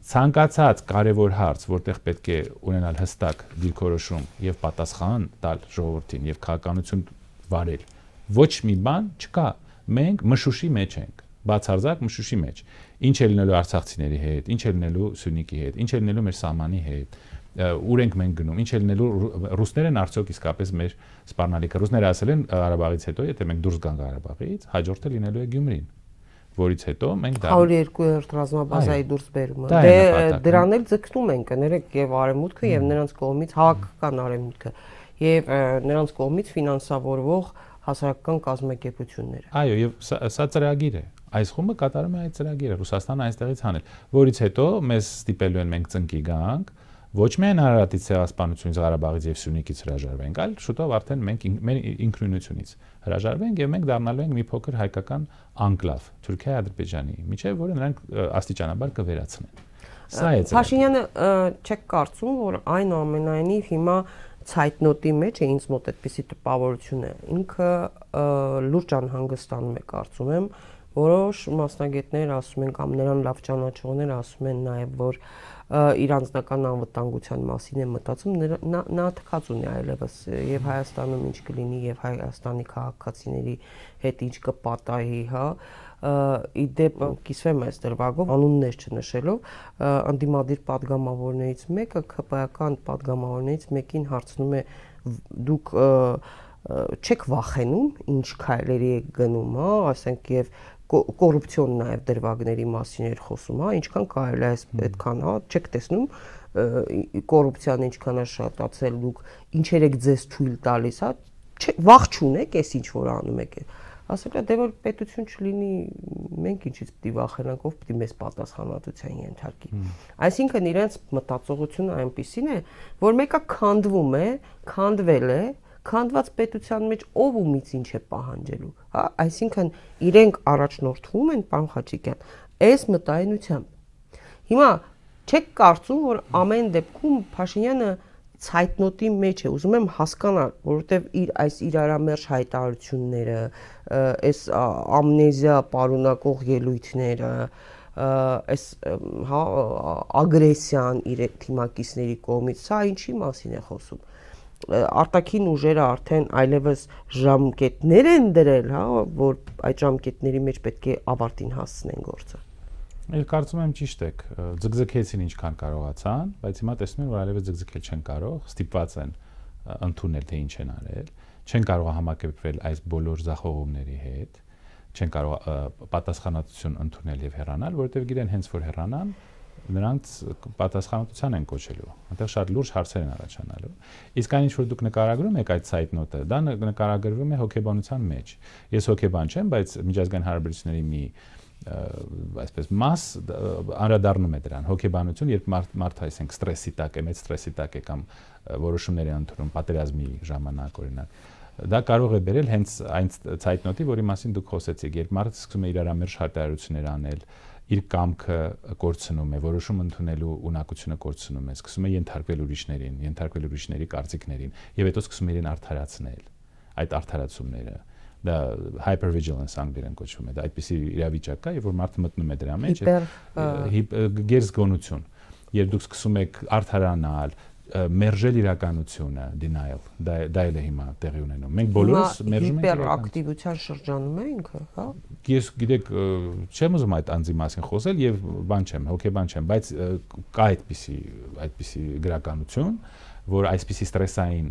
Ցանկացած կարևոր հարց, որտեղ պետք է ունենալ հստակ դիրքորոշում եւ պատասխան տալ ժողովրդին եւ քաղաքականություն վարել, ոչ մի բան չկա։ Ա, մենք մշուշի մեջ ենք բացարձակ մշուշի մեջ ինչ է լինելու արցախցիների հետ ինչ է լինելու սյունիքի հետ ինչ է լինելու մեր սահմանի հետ ուր ենք մենք գնում ինչ է լինելու ռուսներն են արդյոք իսկապես մեր սպառնալիքը ռուսները ասել են Ղարաբաղից հետո եթե մենք դուրս գանք Ղարաբաղից հաջորդը լինելու է Գյումրին որից հետո մենք դա 102-րդ ռազմաբազայի դուրս բերումը։ Դե դրան էլ ձգտում են կներեք եւ արեմուտքը եւ նրանց կողմից հավաքական արեմուտքը եւ նրանց կողմից ֆինանսավորվող հասարակական կազմակերպությունները։ Այո, եւ սա, սա ծրագիր է։ Այս խումբը կատարում է այդ ծրագիրը Ռուսաստանը այստեղից հանել, որից հետո մեզ ստիպելու են մենք ծնկի գանք, ոչ միայն հարարատից ցեղասպանությունից Ղարաբաղից եւ Սյունիքից հրաժարվենք, այլ շուտով արդեն մենք մեր ինքնունությունից հրաժարվենք եւ մենք դառնալու ենք մի փոքր հայկական անկլավ Թուրքիա-Ադրբեջանի միջեւ, որը նրանք աստիճանաբար կվերացնեն։ Սա է։ Փաշինյանը չեք կարծում, որ այն ամենայնիվ հիմա ցայտնոտի մեջ է ինձ մոտ այդպիսի տպավորություն է։ Ինքը լուրջ անհանգստանում է կարծում եմ, որոշ մասնագետներ ասում են կամ նրան լավ ճանաչողներ ասում են նաև որ և, իր անձնական անվտանգության մասին է մտածում, նա նա թքած ունի այլևս եւ Հայաստանում ինչ կլինի եւ Հայաստանի քաղաքացիների հետ ինչ կպատահի, հա իդեպ կիսվեմ այս դրվագով անուններ չնշելով անդիմադիր падգամավորներից մեկը քպայական падգամավորներից մեկին հարցնում է դուք չեք վախենում ինչ քայլերի եք գնում, հա, ասենք եւ կոռուպցիոն նաև դրվագների մասին էր խոսում, հա, ինչքան կարելի է այդքան, հա, չեք տեսնում կոռուպցիան ինչքան է շատացել, դուք ինչեր եք ձեզ թույլ տալիս, հա, վախ չունեք, էս ինչ որ անում եք։ Ասել է դե որ պետություն չլինի, մենք ինչից պիտի վախենանք, ով պիտի մեզ պատասխանատվության ենթարկի։ Այսինքն իրենց մտածողությունը այնպիսին է, որ մեկը քանդվում է, քանդվել է, քանդված պետության մեջ ով ումից ինչ է պահանջելու, հա, այսինքն իրենք առաջնորդվում են պարոն Խաչիկյան այս մտայնությամբ։ Հիմա չեք կարծում, որ ամեն դեպքում Փաշինյանը ցայտնոտի մեջ է, ուզում եմ հասկանալ, որովհետև իր այս իրարամերժ հայտարարությունները, այս ամնեզիա պարունակող ելույթները, այս հա ագրեսիան իր թիմակիցների կողմից, սա ինչի մասին է խոսում արտաքին ուժերը արդեն այլևս ժամկետներ են դրել, հա, որ այդ ժամկետների մեջ պետք է ավարտին հասցնեն գործը։ Ես կարծում եմ ճիշտ եք, ձգձգեցին ինչքան կարողացան, բայց հիմա տեսնում են, որ այլևս ձգձգել չեն կարող, ստիպված են ընդունել թե ինչ են արել, չեն կարող համակերպվել այս բոլոր զախողումների հետ, չեն կարող պատասխանատվություն ընդունել եւ հեռանալ, որովհետեւ գիտեն հենց որ հեռանան, նրանց պատասխանատվության են կոչելու։ Այնտեղ շատ լուրջ հարցեր են առաջանալու։ Իսկ այն ինչ որ դուք նկարագրում եք այդ site note-ը, դա նկարագրվում է հոգեբանության մեջ։ Ես հոգեբան չեմ, բայց միջազգային հարաբերությունների մի այսպես մաս անդրադառնում է դրան հոգեբանություն երբ մարդ մարդը այսենք ստրեսի տակ է մեծ ստրեսի տակ է կամ որոշումներ է ընդունում պատերազմի ժամանակ օրինակ դա կարող է բերել հենց այն ցայտնոտի, որի մասին դուք խոսեցիք, երբ մարդը սկսում է իրար ամերժ հայտարարություններ անել, իր կամքը կորցնում է, որոշում ընդունելու ունակությունը կորցնում է, սկսում է ենթարկվել ուրիշներին, ենթարկվել ուրիշների կարծիքներին եւ հետո սկսում է իրեն արդարացնել այդ արդարացումները դա hypervigilance անգլերեն կոչվում է դա այդպիսի իրավիճակ կա եւ որ մարդը մտնում է դրա մեջ հիպեր գերզգոնություն երբ դուք սկսում եք արթարանալ, մերժել իրականությունը denial դա դա էլ է հիմա տեղի ունենում մենք բոլորս մերժում ենք հիպեր ակտիվության շրջանում է ինքը հա ես գիտեք չեմ ուզում այդ անձի մասին խոսել եւ բան չեմ հոգեբան չեմ բայց կա այդպիսի այդպիսի գրականություն որ այսպիսի ստրեսային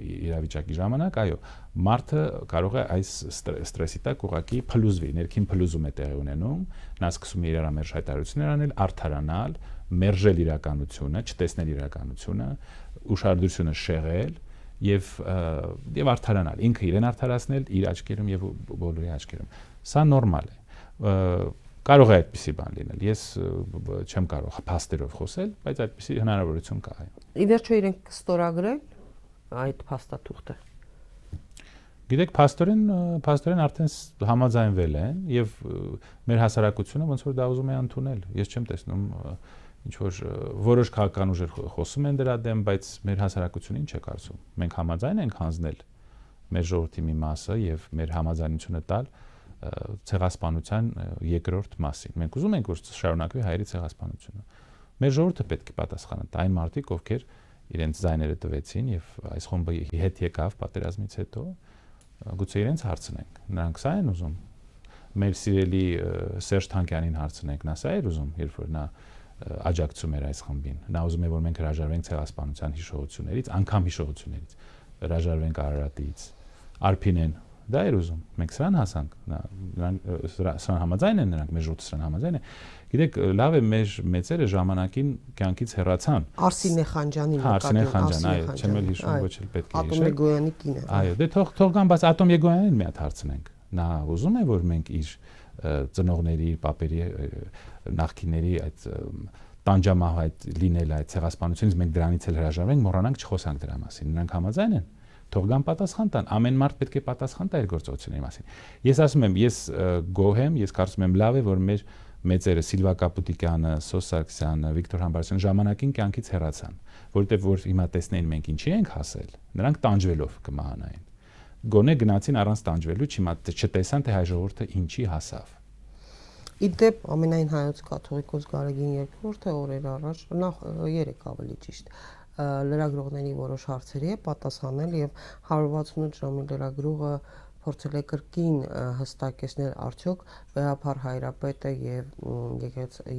իրավիճակի ժամանակ այո մարդը կարող է այս ստրեսի տակ ուղակի փլուզվի ներքին փլուզում է տեղի ունենում նա սկսում է իրար ամերժ հայտարարություններ անել արթարանալ մերժել իրականությունը, չտեսնել իրականությունը, ուշադրությունը շեղել եւ եւ արթարանալ, ինքը իրեն արթարացնել իր աչքերում եւ բոլորի աչքերում։ Սա նորմալ է կարող է այդպիսի բան լինել։ Ես չեմ կարող փաստերով խոսել, բայց այդպիսի հնարավորություն կա։ Ի վերջո իրենք ստորագրել այդ փաստաթուղթը։ Գիտեք, пастоրեն пастоրեն արդեն համաձայնվել են եւ մեր հասարակությունը ոնց որ դա ուզում է ընդունել։ Ես չեմ տեսնում ինչ որ որոշ քաղաքական ուժեր խոսում են դրա դեմ, բայց մեր հասարակությունը ինչ է կարծում։ Մենք համաձայն ենք հանձնել մեր ժողովրդի մի մասը եւ մեր համաձայնությունը տալ ցեղասպանության երկրորդ մասին։ Մենք ուզում ենք որ շարունակվի հայերի ցեղասպանությունը։ Մեր ժողովուրդը պետք է պատասխանը տա այն մարդիկ, ովքեր իրենց զայները տվեցին եւ այս խումբը հետ եկավ պատերազմից հետո, գուցե իրենց հարցնենք։ Նրանք սա են ուզում։ Մեր սիրելի Սերժ Թանկյանին հարցնենք, նա սա էր ուզում, երբ որ նա աջակցում էր այս խմբին։ Նա ուզում է որ մենք հրաժարվենք ցեղասպանության հիշողություններից, անգամ հիշողություններից, հրաժարվենք Արարատից, Արփինեն։ Դա էր ուզում։ Մենք սրան հասանք։ Նրան սրան համաձայն են նրանք, մեր ժողովուրդը սրան համաձայն է։ Գիտեք, լավ է մեր մեծերը ժամանակին կյանքից հեռացան։ Արսինե Խանջանի հա, նկատի։ Արսինե Խանջան, այո, չեմ էլ հիշում, ոչ էլ պետք է հիշեմ։ Ատոմ Եգոյանի կինը։ Այո, դե թող թող գան, բայց Ատոմ Եգոյանին մի հատ հարցնենք։ Նա ուզում է որ մենք իր ծնողների, papերի, նախկիների այդ տանջամահ այդ լինելը այդ ցեղասպանությունից մենք դրանից էլ հրաժարվենք, մոռանանք չխոսանք դրա մասին։ Նրանք համաձայն են թող գան պատասխան տան ամեն մարդ պետք է պատասխան տա իր գործողությունների մասին ես ասում եմ ես գոհ եմ ես կարծում եմ լավ է որ մեր մեծերը Սիլվա Կապուտիկյանը, Սոսարքսյանը, Վիկտոր Համբարձյանը ժամանակին կյանքից հեռացան, որովհետև որ հիմա տեսնեին մենք ինչի ենք հասել, նրանք տանջվելով կմահանային գոնե գնացին առանց տանջվելու, չիմա չտեսան թե հայ ժողովուրդը ինչի հասավ։ Իդեպ ամենայն հայոց կաթողիկոս Գարեգին II-ը օրեր առաջ, նախ 3 ավելի ճիշտ, լրագրողների որոշ հարցերի է պատասխանել եւ 168 ժամի լրագրողը փորձել է կրկին հստակեցնել արդյոք վերապար հայրապետը եւ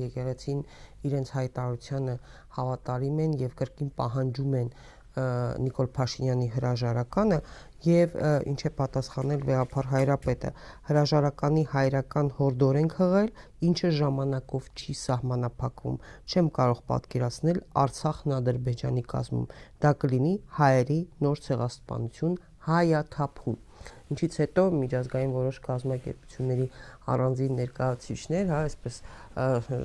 եկեղեցին իրենց հայտարարությանը հավատարիմ են եւ կրկին պահանջում են Նիկոլ Փաշինյանի հրաժարականը եւ ինչ է պատասխանել Վեհապար Հայրապետը հրաժարականի հայրական հորդորեն քղել, ինչը ժամանակով չի սահմանափակվում։ Չեմ կարող պատկերացնել Արցախն Ադրբեջանի կազմում։ Դա կլինի հայերի նոր ցեղասպանություն հայաթափում ինչից հետո միջազգային որոշ կազմակերպությունների առանձին ներկայացուցիչներ, հա, այսպես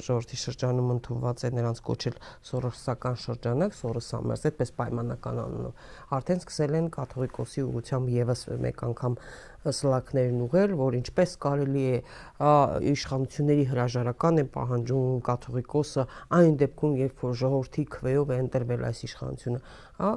ժողովրդի շրջանում ընդունված է նրանց կոչել Սորոսական շրջանակ, Սորոս Սամերս, այդպես պայմանական անունով։ Արդեն սկսել են կաթողիկոսի ուղությամբ եւս մեկ անգամ սլակներն ուղել, որ ինչպես կարելի է իշխանությունների հրաժարական է պահանջում կաթողիկոսը այն դեպքում, երբ որ ժողովրդի քվեով է ընտրվել այս իշխանությունը, հա,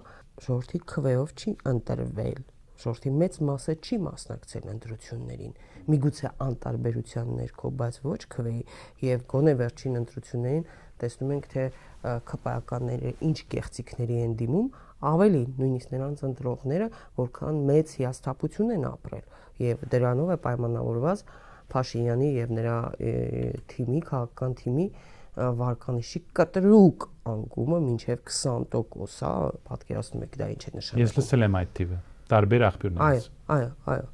ժողովրդի քվեով չի ընտրվել շորթի մեծ մասը չի մասնակցել ընտրություններին։ Միգուցե անտարբերության ներքո, բայց ոչ քվեի եւ գոնե վերջին ընտրություններին տեսնում ենք, թե քպայականները ինչ կեղծիքների են դիմում, ավելի նույնիսկ նրանց ընտրողները, որքան մեծ հիասթափություն են ապրել եւ դրանով է պայմանավորված Փաշինյանի եւ նրա թիմի, քաղաքական թիմի վարկանիշի կտրուկ անկումը ոչ միայն 20%, հա, պատկերացնում եք դա ինչ է նշանակում։ Ես լսել եմ այդ տիպը տարբեր աղբյուրներից։ Այո, այո, այո։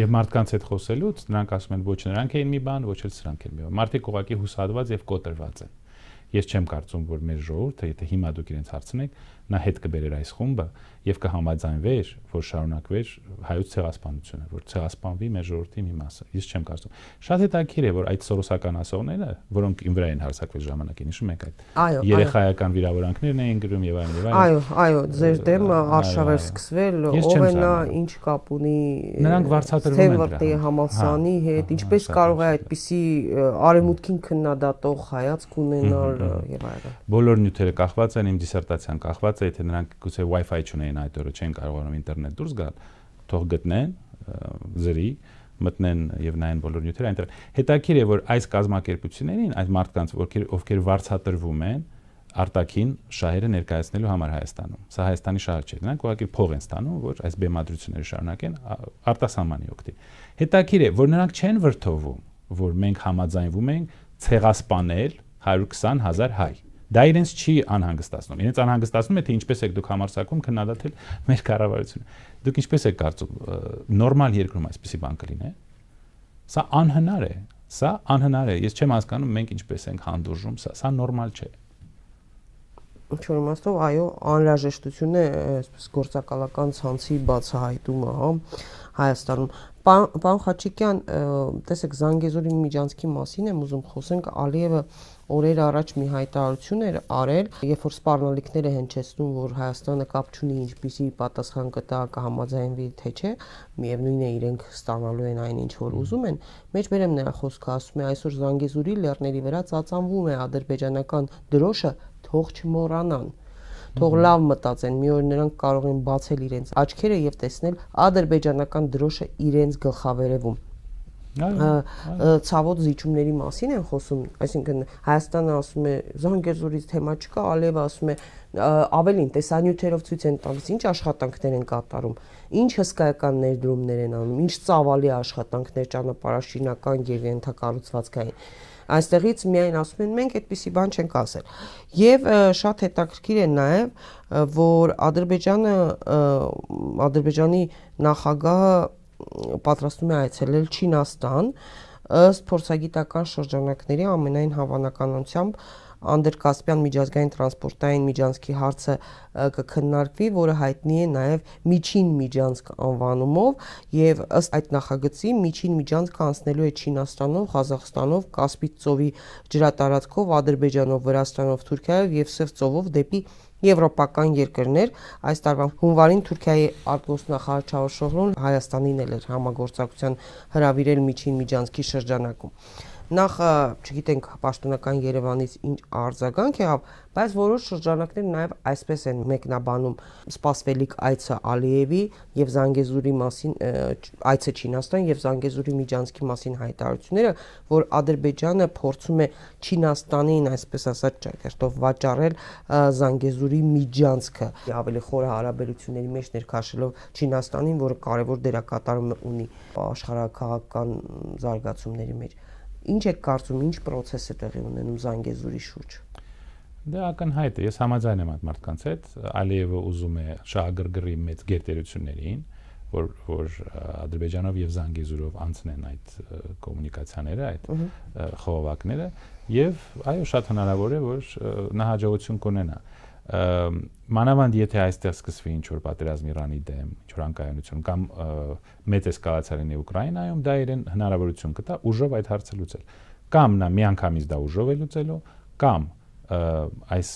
Եվ մարդկանց հետ խոսելուց նրանք ասում են ոչ նրանք էին մի բան, ոչ էլ սրանք են մի բան։ Մարդիկ ուղակի հուսալված եւ կոտրված են։ Ես չեմ կարծում, որ մեր ժողովուրդը, եթե հիմա դուք իրենց հարցնեք, նա հետ կբերեր այս խումբը եւ կհամաձայնվեր, որ շարունակվեր հայոց ցեղասպանությունը, որ ցեղասպանվի մեր ժողովրդի մի մասը։ Ես չեմ կարծում։ Շատ հետաքրիր է, որ այդ սորոսական ասողները, որոնք ին վրա են հարձակվել ժամանակին, հիշում եք այդ։ Այո, երեխայական վիրավորանքներն էին գրում եւ այլն եւ այլն։ Այո, այո, ձեր դեմ արշավ էր սկսվել, ով է նա, ինչ կապ ունի։ Նրանք վարչատրվում են դրա։ Թեվրտի համալսանի հա, հետ, հա, ինչպես հա, կարող է այդպիսի արեմուտքին քննադատող հայացք ունենալ եւ այլն։ Բոլոր նյութերը կախված են իմ դիսերտացիան կախված ստեղծել, եթե նրանք գուցե Wi-Fi չունեին այդ օրը, չեն կարողանում ինտերնետ դուրս գալ, թող գտնեն, զրի, մտնեն եւ նայեն բոլոր նյութերը այնտեղ։ Հետաքրիր է, որ այս կազմակերպություններին, այս մարդկանց, ովքեր ովքեր վարձատրվում են, արտաքին շահերը ներկայացնելու համար Հայաստանում։ Սա Հայաստանի շահը չէ։ Նրանք ուղղակի փող են ստանում, որ այս բեմադրությունները շարունակեն արտասահմանի օգտի։ Հետաքրիր է, որ նրանք չեն վրթովում, որ մենք համաձայնվում ենք ցեղասպանել 120 հազար հայ։ Դա իրենց չի անհանգստացնում։ Իրենց անհանգստացնում է թե ինչպես եք դուք համարցակում քննադատել մեր կառավարությունը։ Դուք ինչպես եք կարծում նորմալ երկրում այսպեսի բան կլինի։ Սա անհնար է։ Սա անհնար է։ Ես չեմ հասկանում մենք ինչպես ենք հանդուրժում, սա սա նորմալ չէ։ Ինչոր իմաստով այո, անհրաժեշտություն է այսպես գործակալական ցանցի բացահայտումը, հա, Հայաստանում։ Պարոն Խաչիկյան, տեսեք Զանգեզուրի միջանցքի մասին եմ ուզում խոսենք, Ալիևը օրեր առաջ մի հայտարարություն էր արել, երբ որ սպառնալիքները հնչեցնում, որ Հայաստանը կապ չունի ինչպիսի պատասխան կտա կհամաձայնվի թե չէ, միևնույնն է իրենք ստանալու են այն ինչ որ ուզում են։ Մեջբերեմ նրա խոսքը ասում է այսօր Զանգեզուրի լեռների վրա ծածանվում է ադրբեջանական դրոշը, թող չմոռանան թող լավ մտածեն մի օր նրանք կարող են բացել իրենց աչքերը եւ տեսնել ադրբեջանական դրոշը իրենց գլխավերևում ցավոտ զիջումների մասին են խոսում, այսինքն Հայաստանը ասում է Զանգեզուրից թեմա չկա, Ալևը ասում է ավելին տեսանյութերով ցույց են տալիս ինչ աշխատանքներ են կատարում, ինչ հսկայական ներդրումներ են անում, ինչ ծավալի աշխատանքներ ճանապարհաշինական եւ ենթակառուցվածքային այստեղից միայն ասում են մենք այդպիսի բան չենք ասել։ Եվ շատ հետաքրքիր է նաև որ Ադրբեջանը Ադրբեջանի նախագահը պատրաստում է այցելել Չինաստան ըստ փորձագիտական շրջանակների ամենայն հավանականությամբ Անդրկասպյան միջազգային տրանսպորտային միջանցքի հարցը կքննարկվի, որը հայտնի է նաև Միջին միջանցք անվանումով եւ ըստ այդ նախագծի Միջին միջանցքը անցնելու է Չինաստանով, Ղազախստանով, Կասպից ծովի ջրատարածքով, Ադրբեջանով, Վրաստանով, Թուրքիայով եւ Սև ծովով դեպի եվրոպական երկրներ այս տարվա հունվարին Թուրքիայի արտգործնախարար Չավուշօղլուն Հայաստանին էլ էր համագործակցության հրավիրել միջին միջանցքի շրջանակում նախ չգիտենք պաշտոնական Երևանից ինչ արձագանք է հապ, բայց որոշ շրջանակներ նաև այսպես են մեկնաբանում սպասվելիք այցը Ալիևի եւ Զանգեզուրի մասին այցը Չինաստան եւ Զանգեզուրի միջանցքի մասին հայտարարությունները, որ Ադրբեջանը փորձում է Չինաստանին, այսպես ասած, ճակերտով վաճառել Զանգեզուրի միջանցքը, ավելի խորը հարաբերությունների մեջ ներքաշելով Չինաստանին, որը կարևոր դերակատարում ունի աշխարհակաղական զարգացումների մեջ։ Ինչ եք կարծում, ինչ process է տեղի ունենում Զանգեզուրի շուրջ։ Դա ակնհայտ է, ես համաձայն եմ այդ մարդկանց հետ, Ալիևը ուզում է շահագրգռի մեծ գերտերություններին, որ որ Ադրբեջանով եւ Զանգեզուրով անցնեն այդ կոմունիկացիաները, այդ խողովակները եւ այո շատ հնարավոր է որ նահաջողություն կունենա։ Ա մանավանդ եթե այստեղ սկսվի ինչ որ պատերազմ Իրանի դեմ, ինչ որ անկայունություն կամ մեծ էսկալացիա լինի Ուկրաինայում, դա իրեն հնարավորություն կտա ուժով այդ հարցը լուծել։ Կամ նա միանգամից դա ուժով է լուծելու, կամ այս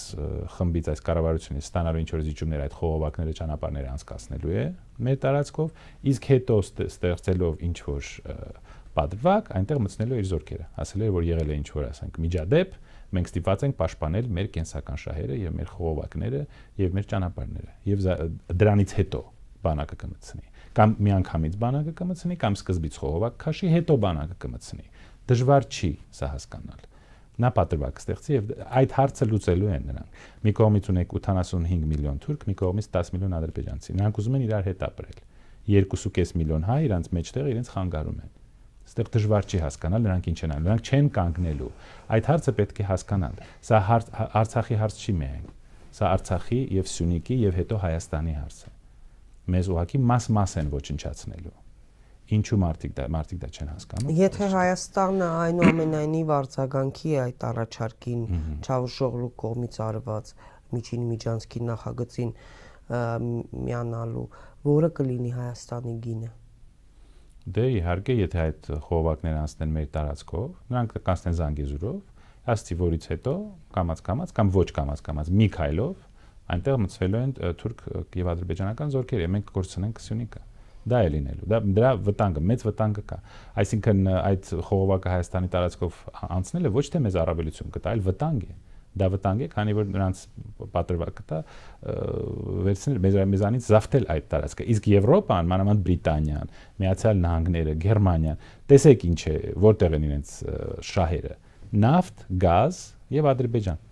խմբից այս կառավարությունից ստանալու ինչ որ զիջումներ այդ խողովակները ճանապարհները անցկացնելու է մեր տարածքով, իսկ հետո ստեղծելով ինչ որ պատվակ այնտեղ մտցնելու իր զորքերը։ Ասել էր որ եղել է ինչ որ, ասենք, միջադեպ, մենք ստիպված ենք պաշտպանել մեր կենսական շահերը եւ մեր խողովակները եւ մեր ճանապարհները եւ դրանից հետո բանակը կմցնի կամ միանգամից բանակը կմցնի կամ սկզբից խողովակ քաշի հետո բանակը կմցնի դժվար չի սա հասկանալ նա պատրվակ ստեղծի եւ այդ հարցը լուծելու են նրանք։ Մի կողմից ունեք 85 միլիոն թուրք, մի կողմից 10 միլիոն ադրբեջանցի։ Նրանք ուզում են իրար հետ ապրել։ 2.5 միլիոն հայ իրանց մեջտեղ իրենց խանգարում են։ Այստեղ դժվար չի հասկանալ նրանք ինչ են անում, նրանք չեն կանգնելու։ Այդ հարցը պետք է հասկանան։ Սա հարց Արցախի հարց չի միայն։ Սա Արցախի եւ Սյունիքի եւ հետո Հայաստանի հարց է։ Մեզ ուղակի մաս-մաս են ոչնչացնելու ինչու մարդիկ դա մարդիկ դա չեն հասկանում եթե Հայաստանը այնուամենայնիվ արձագանքի է այդ առաջարկին Չավուշօղլու կողմից արված միջին միջանցքի նախագծին միանալու որը կլինի Հայաստանի գինը Դե իհարկե, եթե այդ խողովակները անցնեն մեր տարածքով, նրանք կանցնեն Զանգեզուրով, հաստիվորից հետո կամած-կամած կամ ոչ կամած-կամած մի քայլով այնտեղ մցվելու են թուրք եւ ադրբեջանական զորքերը, մենք կորցնենք Սյունիքը։ Դա է լինելու։ Դա դրա վտանգը, մեծ վտանգը կա։ Այսինքն այդ խողովակը Հայաստանի տարածքով անցնելը ոչ թե մեզ առավելություն կտա, այլ վտանգ է։ Ա, դա վտանգ է, քանի որ նրանց պատրվակը դա վերցնել մեզանից զավթել այդ տարածքը։ Իսկ Եվրոպան, մանավանդ Բրիտանիան, Միացյալ Նահանգները, Գերմանիան, տեսեք ինչ է, որտեղ են իրենց շահերը։ Նավթ, գազ եւ Ադրբեջան։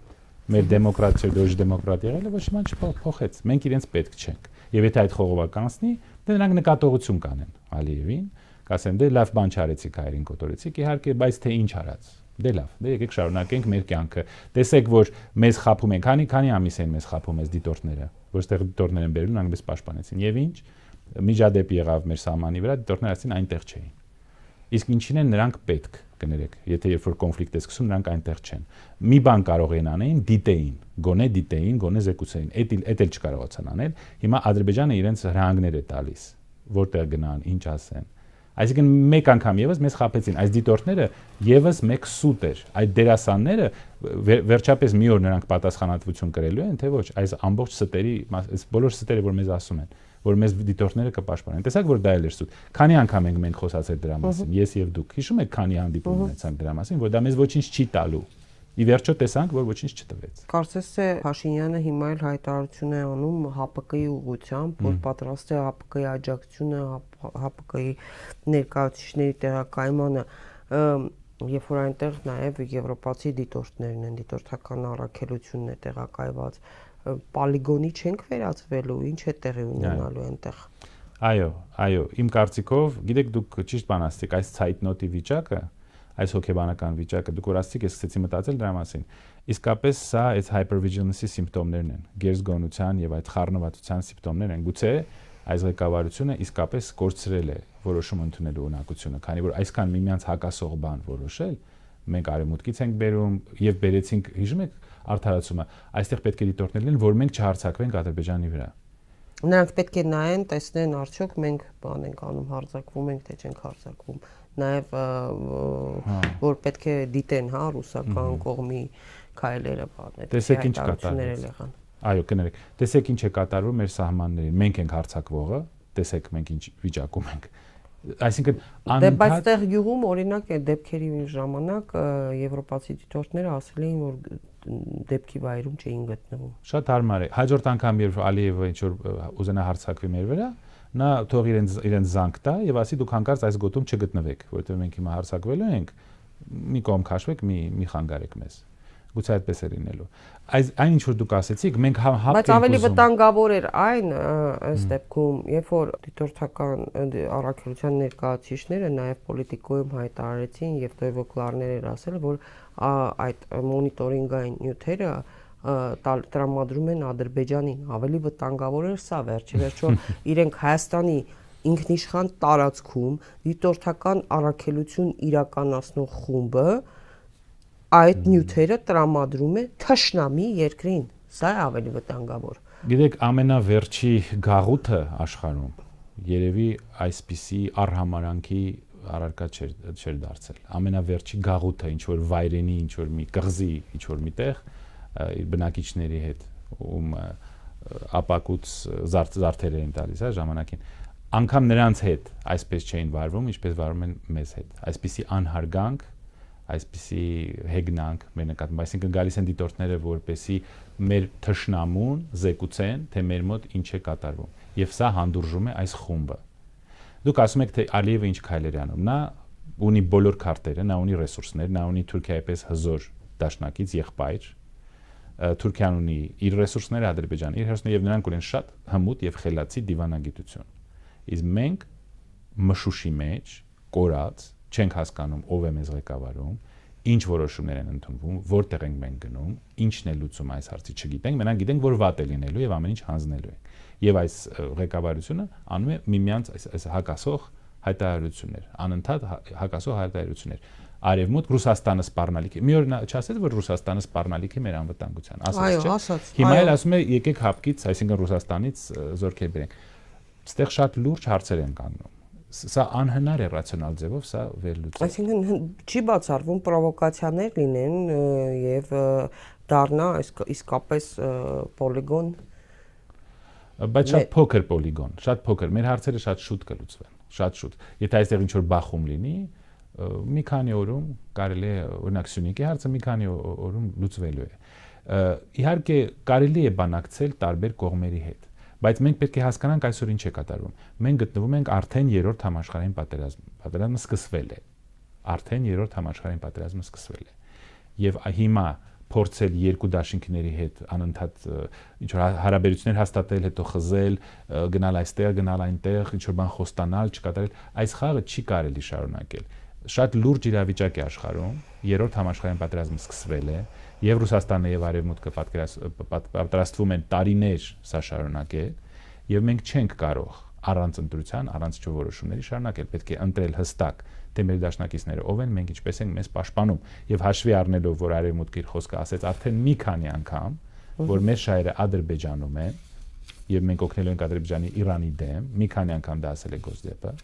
Մեր դեմոկրատիա դուրս դեմոկրատ եղել է, ոչ իման չփոխեց։ Մենք իրենց պետք չենք։ Եվ եթե այդ խողովը կանցնի, դե նրանք նկատողություն կանեն Ալիևին, կասեն դե լավ բան չարեցիք հայերին կոտորեցիք, իհարկե, բայց թե ինչ արած Դե լավ, դե եկեք շարունակենք մեր կյանքը։ Տեսեք, որ մեզ խափում են, քանի քանի ամիս են մեզ խափում այս դիտորդները, որտեղ դիտորդներ են բերել, նրանք մեզ պաշտպանեցին։ Եվ ինչ, միջադեպ եղավ մեր սահմանի վրա, դիտորդները ասին այնտեղ չէին։ Իսկ ինչին են նրանք պետք, կներեք, եթե երբ որ կոնֆլիկտ է սկսում, նրանք այնտեղ չեն։ Մի բան կարող են անեին, դիտեին, գոնե դիտեին, գոնե զեկուցեին։ Էդ էլ չկարողացան անել։ Հիմա Ադրբեջանը իրենց հրահանգներ է տալիս, որտեղ գնան, ինչ ասեն Այսինքն մեկ անգամ եւս մեզ խապեցին։ Այս դիտորդները եւս մեկ սուտ էր։ Այդ դերասանները վերջապես մի օր նրանք պատասխանատվություն կրելու են, թե ոչ, այս ամբողջ ստերի, այս բոլոր ստերը, որ մեզ ասում են, որ մեզ դիտորդները կպաշտպանեն։ Տեսեք, որ դա էլ էր սուտ։ Քանի անգամ ենք մենք խոսացել դրա մասին, ես եւ դուք։ Հիշու՞մ եք, քանի հանդիպում ունեցանք դրա մասին, որ դա մեզ ոչինչ չի տալու։ Ի վերջո տեսանք, որ ոչինչ չտվեց։ Կարծես է Փաշինյանը հիմա էլ հայտարարություն է անում ՀԱՊԿ-ի ուղությամբ, որ պատրաստ է ՀԱՊԿ-ի աջակցությունը, ՀԱՊԿ-ի ներկայացուցիչների տեղակայմանը երբ որ այնտեղ նաև եվրոպացի դիտորդներն են, դիտորդական առաքելությունն է տեղակայված, պոլիգոնի չենք վերածվելու, ինչ է տեղի ունենալու այնտեղ։ Այո, այո, իմ կարծիքով, գիտեք դուք ճիշտ բան ասեք, այս ցայտնոտի վիճակը, այս հոգեբանական վիճակը։ Դուք որ ասացիք, ես սկսեցի մտածել դրա մասին։ Իսկապես սա այս hypervigilance-ի սիմպտոմներն են, գերզգոնության եւ այդ խառնվածության սիմպտոմներն են։ Գուցե այս ղեկավարությունը իսկապես կորցրել է որոշում ընդունելու ունակությունը, քանի որ այսքան միմյանց հակասող բան որոշել, մենք արևմուտքից ենք բերում եւ բերեցինք, հիշում եք, արդարացումը։ Այստեղ պետք է դիտորդներ լինեն, որ մենք չհարցակվենք Ադրբեջանի վրա։ Նրանք պետք է նայեն, տեսնեն արդյոք մենք բան ենք անում, հարձակվում ենք, թե չենք հարձակվում նաև հա։ որ պետք է դիտեն, հա, ռուսական կողմի քայլերը բանը։ Տեսեք ինչ կատարվում։ Այո, կներեք։ Տեսեք ինչ է կատարվում մեր սահմաններին։ Մենք ենք հարցակվողը, տեսեք մենք ինչ վիճակում ենք։ Այսինքն անընդհատ Դե բայց այդտեղ գյուղում օրինակ է դեպքերի մի ժամանակ եվրոպացի դիտորդները ասել էին որ դեպքի վայրում չէին գտնվում։ Շատ հարմար է։ Հաջորդ անգամ երբ Ալիևը ինչ որ ուզենա հարցակվի մեր վրա, նա թող իրենց իրենց զանգ տա եւ ասի դուք հանկարծ այս գոտում չգտնվեք, որովհետեւ մենք հիմա հարցակվելու ենք, մի կողմ քաշվեք, մի մի խանգարեք մեզ գուցե այդպես է լինելու։ Այս այն ինչ որ դուք ասեցիք, մենք հա հա Բայց ավելի վտանգավոր էր այն այս դեպքում, երբ որ դիտորդական առաքելության ներկայացիչները նաև պոլիտիկոյում հայտարարեցին եւ Տևո Կլարներ էր ասել, որ այդ մոնիտորինգային նյութերը տրամադրում են Ադրբեջանին, ավելի վտանգավոր էր սա վերջիվերջո իրենք Հայաստանի ինքնիշխան տարածքում դիտորդական առաքելություն իրականացնող խումբը այդ նյութերը տրամադրում է թշնամի երկրին։ Սա է ավելի վտանգավոր։ Գիտեք, ամենավերջի գաղութը աշխարհում երևի այսպիսի արհամարանքի առարկա չէր չէր դարձել։ Ամենավերջի գաղութը ինչ որ վայրենի, ինչ որ մի կղզի, ինչ որ միտեղ, իր բնակիչների հետ, ում ապակուց զարդ, զարդեր էին տալիս հա ժամանակին անկամ նրանց հետ այսպես չէին վարվում ինչպես վարվում են մեզ հետ այսպիսի անհարգանք այսպիսի հեգնանք մեր նկատմամբ այսինքն գալիս են դիտորդները որպեսի մեր թշնամուն զեկուցեն թե մեր մոտ ինչ է կատարվում եւ սա հանդուրժում է այս խումբը դուք ասում եք թե Ալիևը ինչ քայլեր անում նա ունի բոլոր քարտերը նա ունի ռեսուրսներ նա ունի Թուրքիայի պես հզոր դաշնակից եղբայր Թուրքիան ունի իր ռեսուրսները, Ադրբեջանը իր ռեսուրսները եւ նրանք ունեն շատ հմուտ եւ խելացի դիվանագիտություն։ Իսկ մենք մշուշի մեջ կորած չենք հասկանում ով է մեզ ղեկավարում, ինչ որոշումներ են ընդունվում, որտեղ ենք մենք գնում, ինչն է լուծում այս հարցի չգիտենք, մենք գիտենք, որ վատ է լինելու եւ ամեն ինչ հանձնելու ենք։ Եվ այս ղեկավարությունը անում է միմյանց այս, այս հակասող հայտարարություններ, անընդհատ հակասող հայտարարություններ արևմուտք Ռուսաստանը սպառնալիք է։ Մի օր նա չասեց, որ Ռուսաստանը սպառնալիք է մեր անվտանգության, ասաց, չէ։ Այո, ասաց։ Հիմա էլ ասում է եկեք հապկից, այսինքն Ռուսաստանից զորքեր բերենք։ Այստեղ շատ լուրջ հարցեր են կանգնում։ Սա անհնար է ռացիոնալ ձևով սա վերլուծել։ Այսինքն չի բացառվում պրովոկացիաներ լինեն եւ դառնա իսկապես պոլիգոն բայց շատ փոքր պոլիգոն, շատ փոքր։ Մեր հարցերը շատ շուտ կլուծվեն, շատ շուտ։ Եթե այստեղ ինչ որ բախում լինի, մի քանի օրում կարելի է օրինակ Սյունիքի հարցը մի քանի օրում լուծվելու է։ Իհարկե կարելի է բանակցել տարբեր կողմերի հետ, բայց մենք պետք է հասկանանք այսօր ինչ է կատարվում։ Մենք գտնվում ենք արդեն երրորդ համաշխարհային պատերազմ։ Պատերազմը սկսվել է։ Արդեն երրորդ համաշխարհային պատերազմը սկսվել է։ Եվ հիմա փորձել երկու դաշինքների հետ անընդհատ ինչ որ հա, հարաբերություններ հաստատել, հետո խզել, գնալ այստեղ, գնալ այնտեղ, ինչ որ բան խոստանալ, չկատարել, այս խաղը չի կարելի շարունակել շատ լուրջ իրավիճակ է աշխարհում երրորդ համաշխարհային պատերազմը սկսվել է եւ Ռուսաստանը եւ Արևմուտքը պատրաստվում են տարիներ սա շարունակել եւ մենք չենք կարող առանց ընտրության, առանց չորոշումների շարունակել։ Պետք է ընտրել հստակ թե մեր դաշնակիցները ով են, մենք ինչպես ենք մեզ պաշտպանում եւ հաշվի առնելով, որ Արևմուտքը իր խոսքը ասեց արդեն մի քանի անգամ, որ մեր շահերը Ադրբեջանում են եւ մենք օգնելու ենք Ադրբեջանի Իրանի դեմ, մի քանի անգամ դա ասել է Գոզդեպը,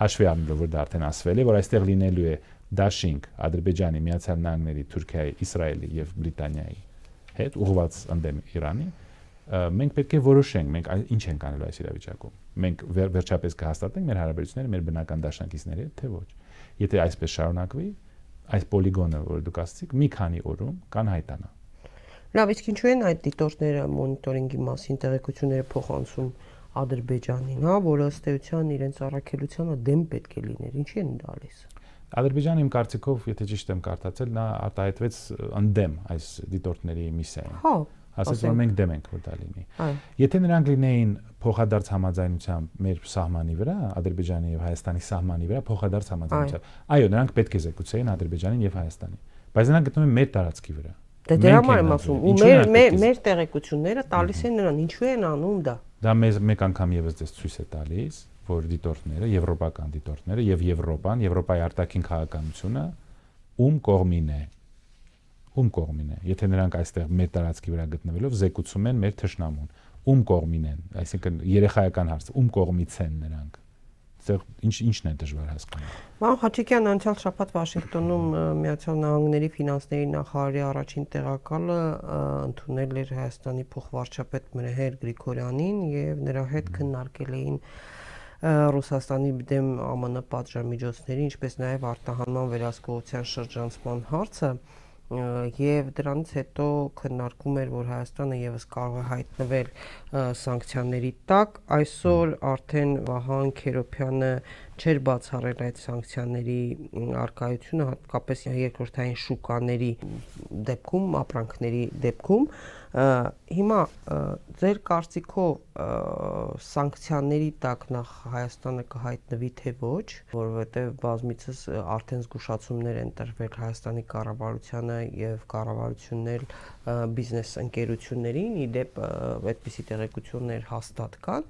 հաշվի առնելով որ դա արդեն ասվել է որ այստեղ լինելու է դաշինք ադրբեջանի միացյալ նահանգների Թուրքիայի Իսրայելի եւ Բրիտանիայի հետ ուղղված ընդդեմ Իրանի մենք պետք է որոշենք մենք ինչ ենք անելու այս իրավիճակում մենք վեր, վերջապես կհաստատենք մեր հարաբերությունները մեր բնական դաշնակիցների հետ թե ոչ եթե այսպես շարունակվի այս պոլիգոնը որ դուք ասացիք մի քանի օրում կանհայտանա լավ իսկ ինչու են այդ դիտորդները մոնիտորինգի մասին տեղեկությունները փոխանցում Ադրբեջանին, հա, որը ըստ էության իրենց առաքելությանը դեմ պետք է լիներ։ Ինչի են դալիս։ Ադրբեջանը իմ կարծիքով, եթե ճիշտ եմ կարդացել, նա արտահայտվեց ընդդեմ այս դիտորդների միսիային։ Հա ասես որ մենք դեմ ենք որ դա լինի։ Եթե նրանք լինեին փոխադարձ համաձայնությամբ մեր սահմանի վրա, Ադրբեջանի եւ Հայաստանի սահմանի վրա փոխադարձ համաձայնությամբ։ Այո, նրանք պետք է զեկուցեին Ադրբեջանին եւ Հայաստանին, բայց նրանք գտնվում են մեր տարածքի վրա։ Դե դրա համար եմ ասում, ու մեր մեր տեղեկությունները տալիս են նրան, ինչու են անում դա։ Դա մեզ մեկ անգամ եւս դες ցույց է տալիս, որ դիտորդները, եվրոպական դիտորդները եւ Եվրոպան, Եվրոպայի արտաքին քաղաքականությունը ում կողմին է։ Ում կողմին է։ Եթե նրանք այստեղ մեր տարածքի վրա գտնվելով զեկուցում են մեր թշնամուն, ում կողմին են, այսինքն երեխայական հարց, ում կողմից են նրանք այդտեղ ինչ ինչն է դժվար հասկանալ։ Մամ Խաչիկյան անցյալ շաբաթ Վաշինգտոնում Միացյալ Նահանգների ֆինանսների նախարարի առաջին տեղակալը ընդունել էր Հայաստանի փոխվարչապետ Մհեր Գրիգորյանին եւ նրա հետ քննարկել էին Ռուսաստանի դեմ ԱՄՆ պատժամիջոցների, ինչպես նաեւ արտահանման վերահսկողության շրջանցման հարցը եւ դրանից հետո քննարկում էր որ Հայաստանը եւս կարող է հայտնվել սանկցիաների տակ այսօր արդեն Վահան Քերոփյանը չէր բացառել այդ սանկցիաների արկայությունը հատկապես երկրորդային շուկաների դեպքում ապրանքների դեպքում Հիմա ձեր կարծիքով սանկցիաների տակ նախ Հայաստանը կհայտնվի թե ոչ, որովհետև բազմիցս արդեն զգուշացումներ են տրվել Հայաստանի կառավարությանը եւ կառավարությունն էլ բիզնես ընկերություններին, իդեպ այդպիսի տեղեկություններ հաստատ կան,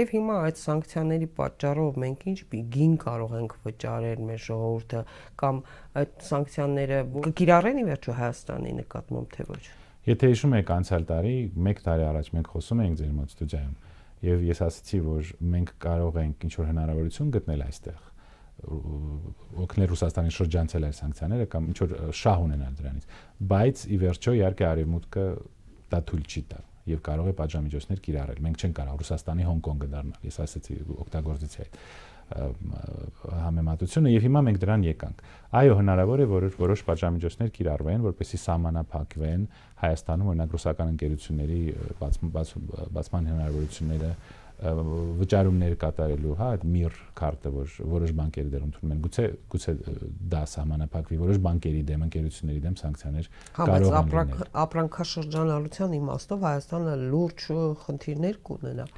եւ հիմա այդ սանկցիաների պատճառով մենք ինչ գին կարող ենք վճարել մեր ժողովուրդը կամ այդ սանկցիաները կկիրառեն ի վերջո Հայաստանի նկատմամբ թե ոչ։ Ա Եթե հիշում եք անցյալ տարի 1 տարի առաջ մենք խոսում էինք ձեր մոտ ստուդիայում եւ ես ասացի, որ մենք կարող ենք ինչ որ հնարավորություն գտնել այստեղ օգնել Ռուսաստանի շրջանցել այս սանկցիաները կամ ինչ որ շահ ունենալ դրանից։ Բայց ի վերջո իհարկե արևմուտքը դա թույլ չի տա եւ կարող է պատժամիջոցներ կիրառել։ Մենք չենք կարող Ռուսաստանի Հոնկոնգը դառնալ։ Ես ասացի օկտագորզիցիա այդ համեմատությունը եւ հիմա մենք դրան եկանք։ Այո, հնարավոր է, որ որոշ պատժամիջոցներ կիրառվեն, որպեսզի սահմանափակվեն Հայաստանում օրինակ ռուսական ընկերությունների բացման բաց, բացման հնարավորությունները վճարումներ կատարելու, հա, այդ միր քարտը, որ որոշ բանկերը դեռ ընդունում են, գուցե գուցե դա համանապակվի որոշ բանկերի դեմ, ընկերությունների դեմ սանկցիաներ հա, կարող են լինել։ Հա, բայց ապրանքաշրջանառության իմաստով Հայաստանը լուրջ խնդիրներ կունենա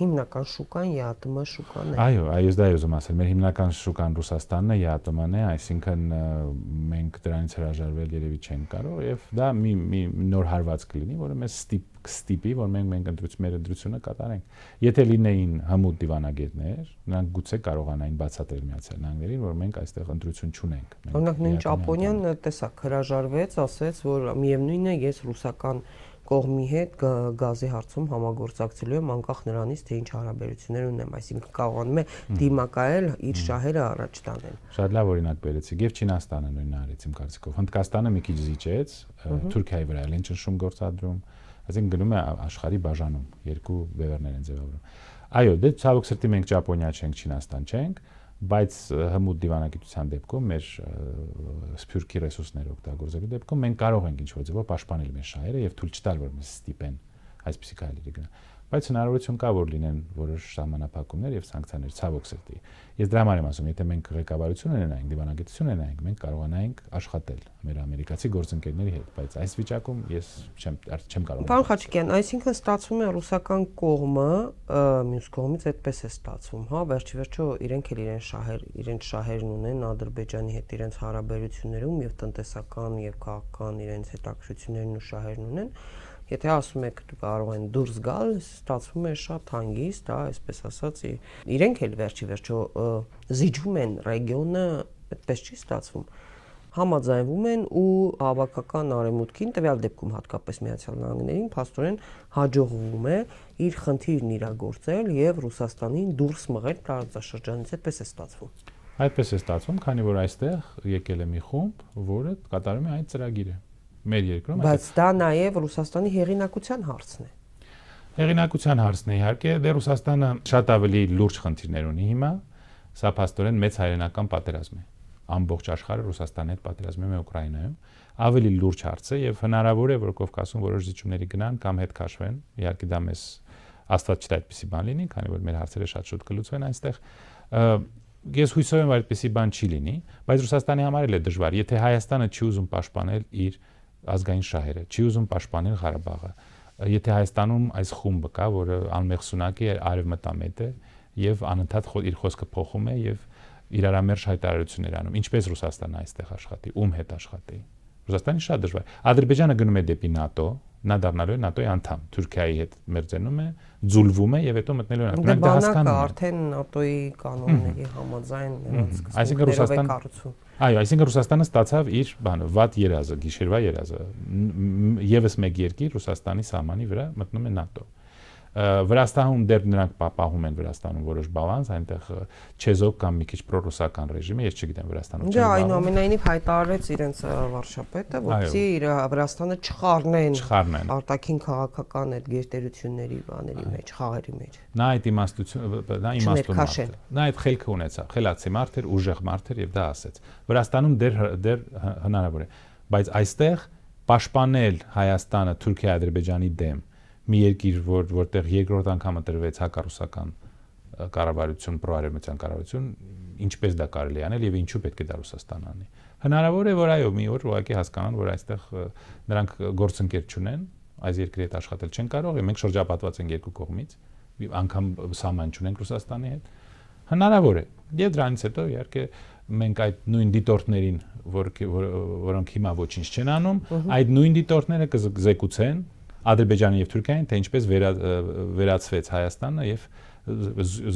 հիմնական շուկան ԵԱՏՄ շուկան է։ Այո, այո, դա եմ ասել, մեր հիմնական շուկան Ռուսաստանն է, ԵԱՏՄ-ն է, այսինքն մենք դրանից հրաժարվել երևի չենք կարող եւ դա մի մի նոր հարված կլինի, որը մեզ ստիպ կստիպի, որ մենք մենք ընդրուց մեր ընտրությունը կատարենք։ Եթե լինեին հմուտ դիվանագետներ, նրանք գուցե կարողանային բացատրել Միացյալ Նահանգներին, որ մենք այստեղ ընտրություն չունենք։ Օրինակ նույն Ճապոնիան տեսակ հրաժարվեց, ասեց, որ միևնույնն է, ես ռուսական կողմի հետ գազի հարցում համագործակցելու եմ անկախ նրանից, թե ինչ հարաբերություններ ունեմ, այսինքն կարողանում է դիմակայել իր շահերը առաջ տանել։ Շատ լավ օրինակ բերեցիք եւ Չինաստանը նույնն արեց իմ կարծիքով։ Հնդկաստանը մի քիչ զիջեց, Թուրքիայի վրա էլ են ճնշում գործադրում, այսինքն գնում է աշխարհի բաժանում, երկու բևեռներ են ձևավորում։ Այո, դե ցավոք սրտի մենք Ճապոնիա չենք, Չինաստան չենք, չենք բայց հմուտ դիվանագիտության դեպքում մեր սփյուռքի ռեսուրսները օգտագործելու դեպքում մենք կարող ենք ինչ-որ ձևով պաշտպանել մեր շահերը եւ թույլ չտալ որ մեզ ստիպեն այսպիսի քայլերի գնալ բայց հնարավորություն կա որ լինեն որոշ ժամանակապակումներ եւ սանկցիաներ ցավոք սրտի։ Ես դրա համար եմ ասում, եթե մենք ղեկավարություն ունենայինք, դիվանագիտություն ունենայինք, մենք կարողանայինք աշխատել մեր ամերիկացի գործընկերների հետ, բայց այս վիճակում ես չեմ չեմ կարող։ Պարոն Խաչիկյան, այսինքն ստացվում է ռուսական կողմը, մյուս կողմից այդպես է ստացվում, հա, վերջի վերջո իրենք էլ իրեն շահեր, իրենց շահերն ունեն Ադրբեջանի հետ իրենց հարաբերություններում եւ տնտեսական եւ քաղաքական իրենց հետաքրություններն ու շահերն ունեն։ Եթե ասում եք դու կարող են դուրս գալ, ստացվում է շատ հանգիստ, հա, այսպես ասած, իրենք էլ վերջի վերջո զիջում են ռեգիոնը, այդպես չի ստացվում համաձայնվում են ու հավաքական արեմուտքին տվյալ դեպքում հատկապես Միացյալ Նահանգներին փաստորեն հաջողվում է իր խնդիրն իրագործել եւ Ռուսաստանին դուրս մղել տարածաշրջանից այդպես է ստացվում։ Այդպես է ստացվում, քանի որ այստեղ եկել է մի խումբ, որը կատարում է այդ ծրագիրը մեր երկրում։ Բայց դա նաև Ռուսաստանի հեղինակության հարցն է։ Հեղինակության հարցն է իհարկե, դե Ռուսաստանը շատ ավելի լուրջ խնդիրներ ունի հիմա, սա փաստորեն մեծ հայրենական պատերազմ է։ Ամբողջ աշխարհը Ռուսաստանի հետ պատերազմում է Ուկրաինայում, ավելի լուրջ հարց է եւ հնարավոր է, որ Կովկասում որոշ զիջումների գնան կամ հետ քաշվեն։ Իհարկե դա մեզ աստված չտա այդպիսի բան լինի, քանի որ մեր հարցերը շատ շուտ կլուծվեն այնտեղ ես հույսով եմ այդպեսի բան չի լինի, բայց Ռուսաստանի համար էլ է դժվար, եթե Հայաստանը չի ուզում պաշտպանել իր ազգային շահերը, չի ուզում պաշտպանել Ղարաբաղը։ Եթե Հայաստանում այս խումբը կա, որը անմեղսունակի է, արևմտամետ է եւ անընդհատ իր խոսքը փոխում է եւ իրարամերժ հայտարարություններ անում, ինչպես Ռուսաստանը այստեղ աշխատի, ում հետ աշխատի։ Ռուսաստանի շատ դժվար։ Ադրբեջանը գնում է դեպի ՆԱՏՕ, նա դառնալու է ՆԱՏՕ-ի անդամ։ Թուրքիայի հետ մերձենում է, ձուլվում է եւ հետո մտնելու է ՆԱՏՕ-ի։ Նրանք դա հասկանում են։ Արդեն ՆԱՏՕ-ի կանոնների համաձայն նրանց սկսում։ Այսինքն Ռուսաստան Այո, այսինքն Ռուսաստանը ստացավ իր բանը, վատ երազը, գիշերվա երազը։ Եվս մեկ երկիր Ռուսաստանի սահմանի վրա մտնում է ՆԱՏՕ-ը Վրաստանում դեռ նրանք պապահում են Վրաստանում որոշ բալանս, այնտեղ չեզոք կամ մի քիչ պրոռուսական ռեժիմ է, ես չգիտեմ Վրաստանում չէ։ Դա այնուամենայնիվ հայտարարեց իրենց վարշապետը, որպեսզի իր Վրաստանը չխառնեն արտաքին քաղաքական այդ գերտերությունների բաների մեջ, խաղերի մեջ։ Նա այդ իմաստություն, նա իմաստուն մարդ է։ Նա այդ խելքը ունեցավ, խելացի մարդ էր, ուժեղ մարդ էր եւ դա ասեց։ Վրաստանում դեռ դեռ հնարավոր է, բայց այստեղ պաշտպանել Հայաստանը Թուրքիա-Ադրբեջանի դեմ մի երկիր, որ որտեղ երկրորդ անգամ ընտրվեց հակառուսական կառավարություն, պրոարևմտյան կառավարություն, ինչպես դա կարելի անել եւ ինչու պետք է դա Ռուսաստանն անի։ Հնարավոր է, որ այո, մի օր ուղղակի հասկանան, որ այստեղ նրանք գործընկեր չունեն, այս երկրի հետ աշխատել չեն կարող, եւ մենք շրջապատված ենք երկու կողմից, անգամ սահման չունենք Ռուսաստանի հետ։ Հնարավոր է։ Եվ դրանից հետո իհարկե մենք այդ նույն դիտորդներին, որ, որ, որոնք հիմա ոչինչ չեն անում, այդ նույն դիտորդները կզեկուցեն Ադրբեջանի եւ Թուրքիային, թե ինչպես վերա, վերացվեց Հայաստանը եւ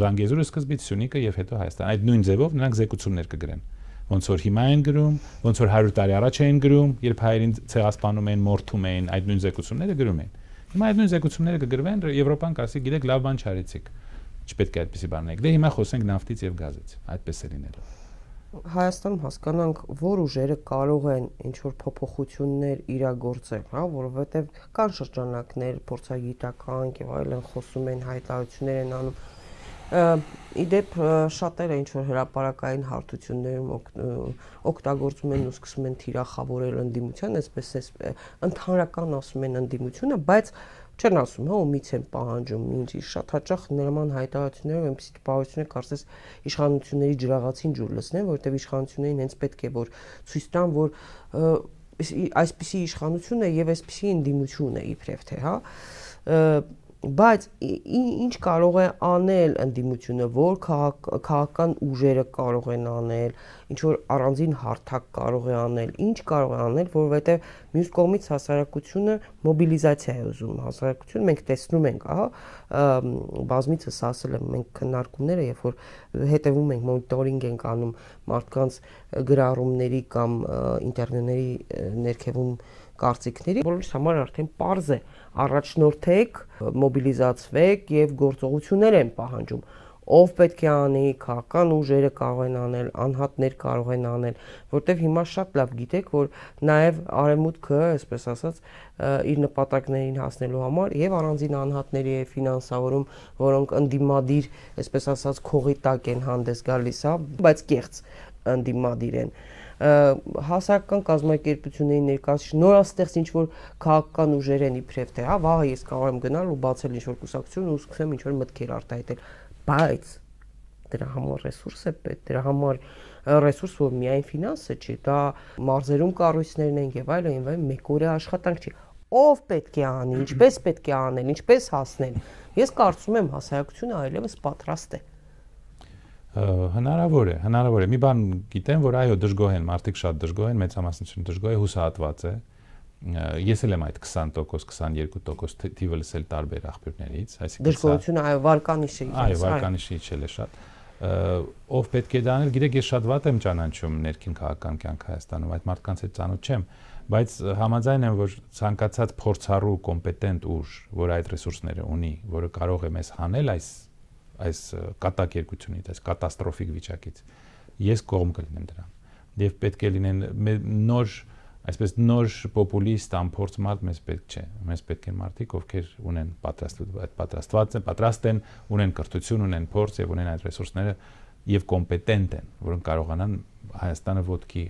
Զանգեզուրը սկզբից Սյունիքը եւ հետո Հայաստան։ Այդ նույն ձևով նրանք զեկուցումներ կգրեն ոնց որ հիմա են գրում, ոնց որ 100 տարի առաջ էին գրում, երբ հայերին ցեղասպանում էին, մորթում էին, այդ նույն զեկուցումները գրում էին։ Հիմա այդ նույն զեկուցումները կգրվեն, Եվրոպան կասի, գիտեք, լավ բան չարեցիք։ Չպետք է այդպիսի բան անեք։ Դե հիմա խոսենք նավթից եւ գազից, այդպես է լինելու։ Հայաստանում հասկանանք, որ ուժերը կարող են ինչ որ փոփոխություններ իրագործել, հա, որովհետև կան շրջանակներ, փորձագիտական եւ այլն խոսում են հայտարարություններ են անում։ Իդեպ շատերը ինչ որ հրաապարակային հարթություններում օգտագործում են ու սկսում են թիրախավորել ընդդիմության, այսպես էս ընդհանրական ասում են ընդդիմությունը, բայց Չեն ասում, հա, ումից են պահանջում, ինչ շատ հաճախ նման հայտարարություններով այնպես տպավորությունը կարծես իշխանությունների ջրաղացին ջուր լցնեն, որովհետև իշխանություններին հենց պետք է որ ցույց տան, որ այսպիսի իշխանություն է եւ այսպիսի ընդդիմություն է իբրև թե, հա բայց ինչ կարող է անել ընդդիմությունը, որ քաղաքական ուժերը կարող են անել, ինչ որ առանձին հարթակ կարող է անել, ինչ կարող է անել, որովհետև մյուս կողմից հասարակությունը մոբիլիզացիա է ուզում, հասարակություն մենք տեսնում ենք, ահա բազմիցս ասել եմ, մենք քննարկումները, երբ որ հետևում ենք, մոնիտորինգ ենք անում մարդկանց գրառումների կամ ինտերնետների ներքևում կարծիքների, բոլորիս համար արդեն པարզ է, որ առաջնորդեք, մոբիլիզացվեք եւ գործողություններ են պահանջում ով պետք է անի, քաղաքական ուժերը կարող են անել, անհատներ կարող են անել, որտեվ հիմա շատ լավ գիտեք, որ նաև արևմուտքը, այսպես ասած, իր նպատակներին հասնելու համար եւ առանձին անհատների է ֆինանսավորում, որոնք ընդդիմադիր, այսպես ասած, քողի տակ են հանդես գալիս, հա, բայց կեղծ ընդդիմադիր են։ Ա, հասարակական կազմակերպությունների ներկայացուցիչ, նորաստեղծ ինչ որ քաղաքական ուժեր են իբրև թե, հա, վաղը ես կարող եմ գնալ ու բացել ինչ որ կուսակցություն ու սկսեմ ինչ որ մտքեր արտահայտել, բայց դրա համար ռեսուրս է պետք, դրա համար ռեսուրսը միայն ֆինանսը չի, դա մարզերում կառույցներն են եւ այլն, եւ այլն մեկ օրը աշխատանք չի ով պետք է անի, ինչպես պետք է անել, ինչպես հասնել։ Ես կարծում եմ հասարակությունը այլևս պատրաստ է հնարավոր է, հնարավոր է։ Մի բան գիտեմ, որ այո, դժգոհ են, մարդիկ շատ դժգոհ են, մեծամասնությունը դժգոհ է, հուսահատված է։ Ես էլ եմ այդ 20%, 22% թիվը լսել տարբեր աղբյուրներից, այսինքն դժգոհությունը այո, վարկանիշի իջել։ Այո, վարկանիշի իջել է շատ։ Ով պետք է դանել, գիտեք, ես շատ վատ եմ ճանաչում ներքին քաղաքական կյանք Հայաստանում, այդ մարդկանց հետ ծանոթ չեմ, բայց համաձայն եմ, որ ցանկացած փորձառու, կոմպետենտ ուժ, որ այդ ռեսուրսները ունի, որը կարող է մեզ հանել այս այս կատակերգությունից, այս կատաստրոֆիկ վիճակից։ Ես կողմ կլինեմ դրան։ Եվ պետք է լինեն նոր, այսպես նոր պոպուլիստ ամփորձ մեզ պետք չէ։ Մեզ պետք են մարդիկ, ովքեր ունեն պատրաստված այդ պատրաստված են, պատրաստ են, ունեն կրթություն, ունեն փորձ եւ ունեն այդ ռեսուրսները եւ կոմպետենտ են, որոնք կարողանան Հայաստանը ոդկի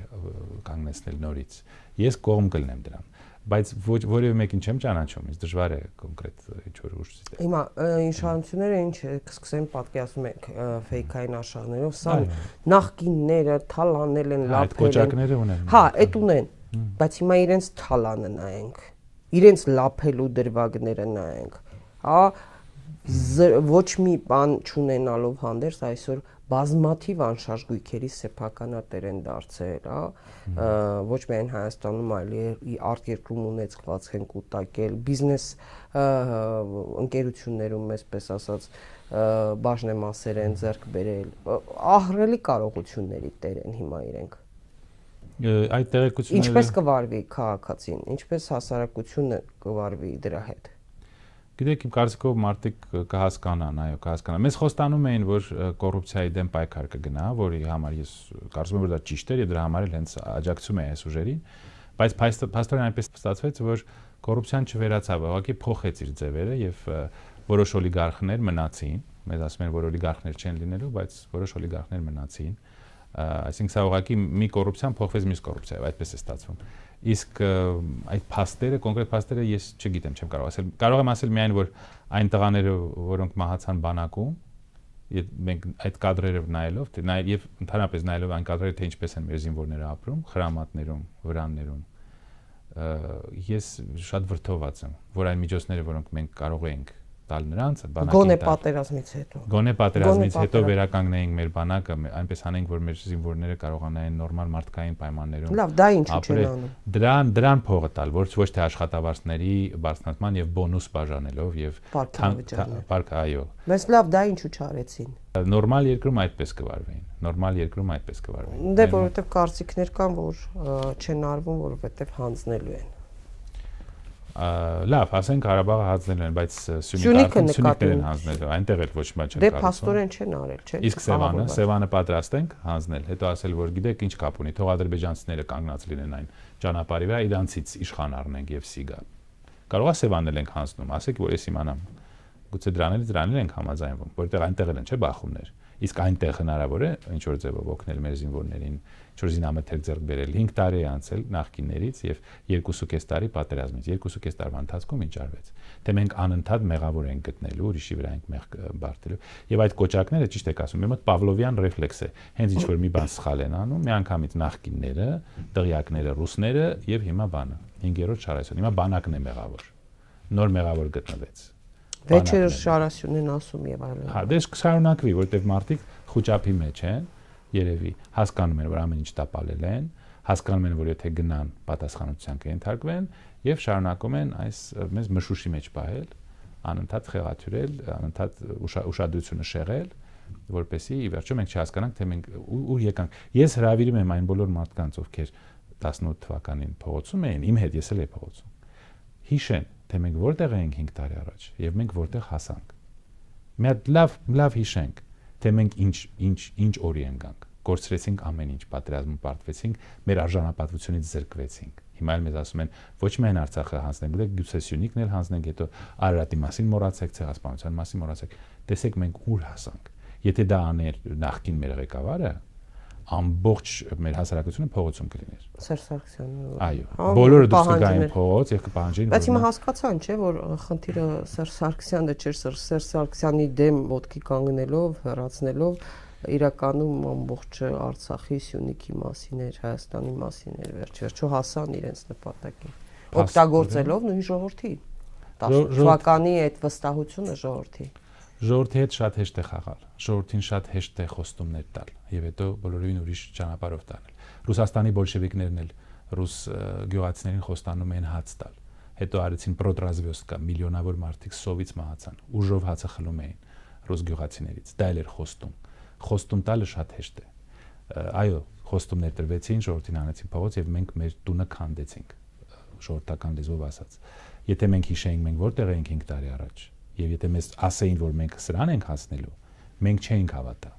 կանգնեցնել նորից։ Ես կողմ կլինեմ դրան բայց ոչ որևէ մեկին չեմ ճանաչում, ինձ դժվար է կոնկրետ ինչ որ ուժ դիտել։ Հիմա իշխանությունները ինչ կսկսեն պատկերացնում եք ֆեյքային աշխարհներով, սա նախկինները թալանել են լապերը։ Այդ կոճակները ունեն։ Հա, այդ ունեն, բայց հիմա իրենց թալանը նայենք։ Իրենց լապելու դրվագները նայենք։ Հա, ոչ մի բան չունենալով հանդերձ այսօր բազմաթիվ անշարժ գույքերի սեփականատեր են դարձել, հա, ոչ միայն Հայաստանում, այլ արտերկրում ունեցված են կուտակել, բիզնես ընկերություններում, այսպես ասած, բաժնեմասեր են ձեռք բերել։ Ահրելի կարողությունների տեր են հիմա իրենք։ Այդ տեղեկությունները Ինչպես կվարվի քաղաքացին, ինչպես հասարակությունը կվարվի դրա հետ։ Գիտեք, իմ կարծիքով մարդիկ կհասկանան, այո, կհասկանան։ Մենք խոստանում էին, որ կոռուպցիայի դեմ պայքար կգնա, որի համար ես կարծում եմ, որ դա ճիշտ էր եւ դրա համար էլ հենց աջակցում է այս ուժերին, բայց փաստորեն այնպես ստացվեց, որ կոռուպցիան չվերացավ, ուղղակի փոխեց իր ձևերը եւ որոշ օլիգարխներ մնացին։ Մեզ ասում են, որ օլիգարխներ չեն լինելու, բայց որոշ օլիգարխներ մնացին։ Այսինքն սա ուղղակի մի կոռուպցիան փոխվեց մյուս կոռուպցիայով, այդպես է ստացվում։ Իսկ այդ փաստերը, կոնկրետ փաստերը ես չգիտեմ, չեմ կարող ասել։ Կարող եմ ասել միայն որ այն տղաները, որոնք մահացան բանակում, եթե մենք այդ կադրերը նայելով, թե նայ եւ ընդհանրապես նայելով այն կադրերը, թե ինչպես են մեր զինվորները ապրում, խրամատներում, վրաններում, ես շատ վրթովված եմ, որ այն միջոցները, որոնք մենք կարող ենք տալ նրանց, բանակին Գոնե պատերազմից հետո։ Գոնե պատերազմից հետո վերականգնեինք մեր բանակը, այնպես անենք, որ մեր զինվորները կարողանային նորմալ մարդկային պայմաններում։ Լավ, դա ինչ չեն անում։ Դրան դրան փողը տալ, որ ոչ թե աշխատավարձների բարձրացման եւ բոնուս բաժանելով եւ պարկ այո։ Բայց լավ, դա ինչու չարեցին։ Նորմալ երկրում այդպես կվարվեին։ Նորմալ երկրում այդպես կվարվեին։ Դե, դե որովհետեւ կարծիքներ կան, որ չեն արվում, որովհետեւ հանձնելու են։ Լավ, ասենք Ղարաբաղը հանձնել են, բայց Սյունիքը Սյունիքներ են հանձնել, այնտեղ էլ ոչ մի չեն կարող։ Դե փաստորեն չեն արել, չէ՞։ Իսկ Սևանը, Սևանը պատրաստ ենք հանձնել, հետո ասել որ գիտեք ինչ կապ ունի, թող ադրբեջանցիները կանգնած լինեն այն ճանապարհի վրա, իրանցից իշխան առնենք եւ սիգա։ Կարող է Սևանն էլ ենք հանձնում, ասեք որ ես իմանամ։ Գուցե դրանից դրանից ենք համաձայնվում, որտեղ այնտեղ են, չէ՞, բախումներ։ Իսկ այնտեղ հնարավոր է ինչ որ ձևով օգնել մեր զինվորներին 4-ին ամեթեր ձեռք բերել 5 տարի է անցել նախկիններից եւ 2.5 տարի պատերազմից 2.5 տարվա ընթացքում ինչ արվեց թե մենք անընդհատ մեղավոր ենք գտնելու ուրիշի վրա ենք մեղ բարտելու եւ այդ կոճակները ճիշտ եք ասում մի մոտ պավլովյան ռեֆլեքս է հենց ինչ որ մի բան սխալ են անում միանգամից նախկինները դղյակները ռուսները եւ հիմա բանը 5-րդ շարասյուն հիմա բանակն է մեղավոր նոր մեղավոր գտնվեց Վեճեր Շարասյունին ասում եւ այլն։ Հա, դες կսարունակվի, որտեվ մարդիկ խոճապի մեջ են, երևի հասկանում են, որ ամեն ինչ տապալել են, հասկանում են, որ եթե գնան պատասխանատվության կենթարկվեն եւ շարունակում են այս մեզ մշուշի մեջ պահել, անընդհատ խեղաթյուրել, անընդհատ ուշադրությունը շեղել, որպեսզի ի վերջո մենք չհասկանանք, թե մենք ու եկանք։ Ես հravirում եմ այն բոլոր մարդկանց, ովքեր 18 թվականին փողոցում էին, իմ հետ ես էլ եի փողոցում։ Հիշեն, թե մենք որտեղ էինք 5 տարի առաջ եւ մենք որտեղ հասանք։ Մի հատ լավ լավ հիշենք, թե մենք ինչ ինչ ինչ օրի ենք գանք Գործրեցինք ամեն ինչ, պատերազմում պարտվեցինք, մեր արժանապատվությունից զրկվեցինք։ Հիմա էլ մեզ ասում են ոչ միայն Արցախը հանձնենք, դե գուցես Սյունիքն էլ հանձնենք, հետո Արարատի մասին մոռացեք, ցեղասպանության մասին մոռացեք։ Տեսեք մենք ուր հասանք։ Եթե դա աներ նախքին մեր ղեկավարը, ամբողջ մեր հասարակությունը փողոցում կլիներ։ Սերժ Սարգսյանը։ Այո, բոլորը դուրս կգային փողոց եւ կպահանջեին։ Բայց հիմա հասկացան, չէ, որ խնդիրը Սերժ Սարգսյանը չէր, Սերժ Սարգսյանի դեմ ոդկի կանգնելով, հեռացնելով իրականում ամբողջը Արցախի, Սյունիքի մասին էր, Հայաստանի մասին էր, վերջերջո հասան իրենց նպատակին, օգտագործելով նույն ժողովրդի թվականի այդ վստահությունը ժողովրդի։ Ժողովրդի հետ շատ հեշտ է խաղալ, ժողովրդին շատ հեշտ է խոստումներ տալ եւ հետո բոլորովին ուրիշ ճանապարհով տանել։ Ռուսաստանի բոլշևիկներն էլ ռուս գյուղացիներին խոստանում են հաց տալ։ Հետո արեցին պրոտրազվյոսկա, միլիոնավոր մարդիկ սովից մահացան, ուժով հացը խլում էին ռուս գյուղացիներից։ Դա էլ էր խոստում խոստում տալը շատ հեշտ է այո խոստումներ տրվեցին ժողովրդին անեցին փողոց եւ մենք մեր տունը քանդեցինք ժողովրդական լեզվով ասած եթե մենք հիշեինք մենք որտեղ էինք 5 տարի առաջ եւ եթե մեզ ասեին որ մենք սրան ենք հասնելու մենք չէինք հավատա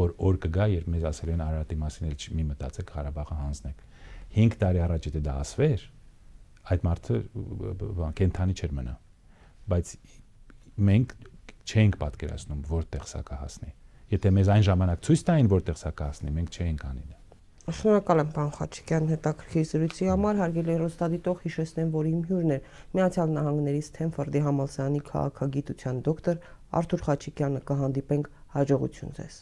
որ օր կգա երբ մեզ ասել են Արարատի մասին էլ մի մտածեք Ղարաբաղը հանձնեք 5 տարի առաջ եթե դա ասվեր այդ մարդը բան կենթանի չէր մնա բայց մենք չենք պատկերացնում որտեղ սա կհասնի եթե մեզ այն ժամանակ ցույց տային, որտեղ սա կասնի, մենք չէինք անի դա։ Շնորհակալ եմ պարոն Խաչիկյան հետաքրքիր զրույցի համար։ Հարգելի հերոստատիտող հիշեցնեմ, որ իմ հյուրն էր Միացյալ Նահանգների Սթենֆորդի համալսարանի քաղաքագիտության դոկտոր Արթուր Խաչիկյանը կհանդիպենք հաջողություն ձեզ։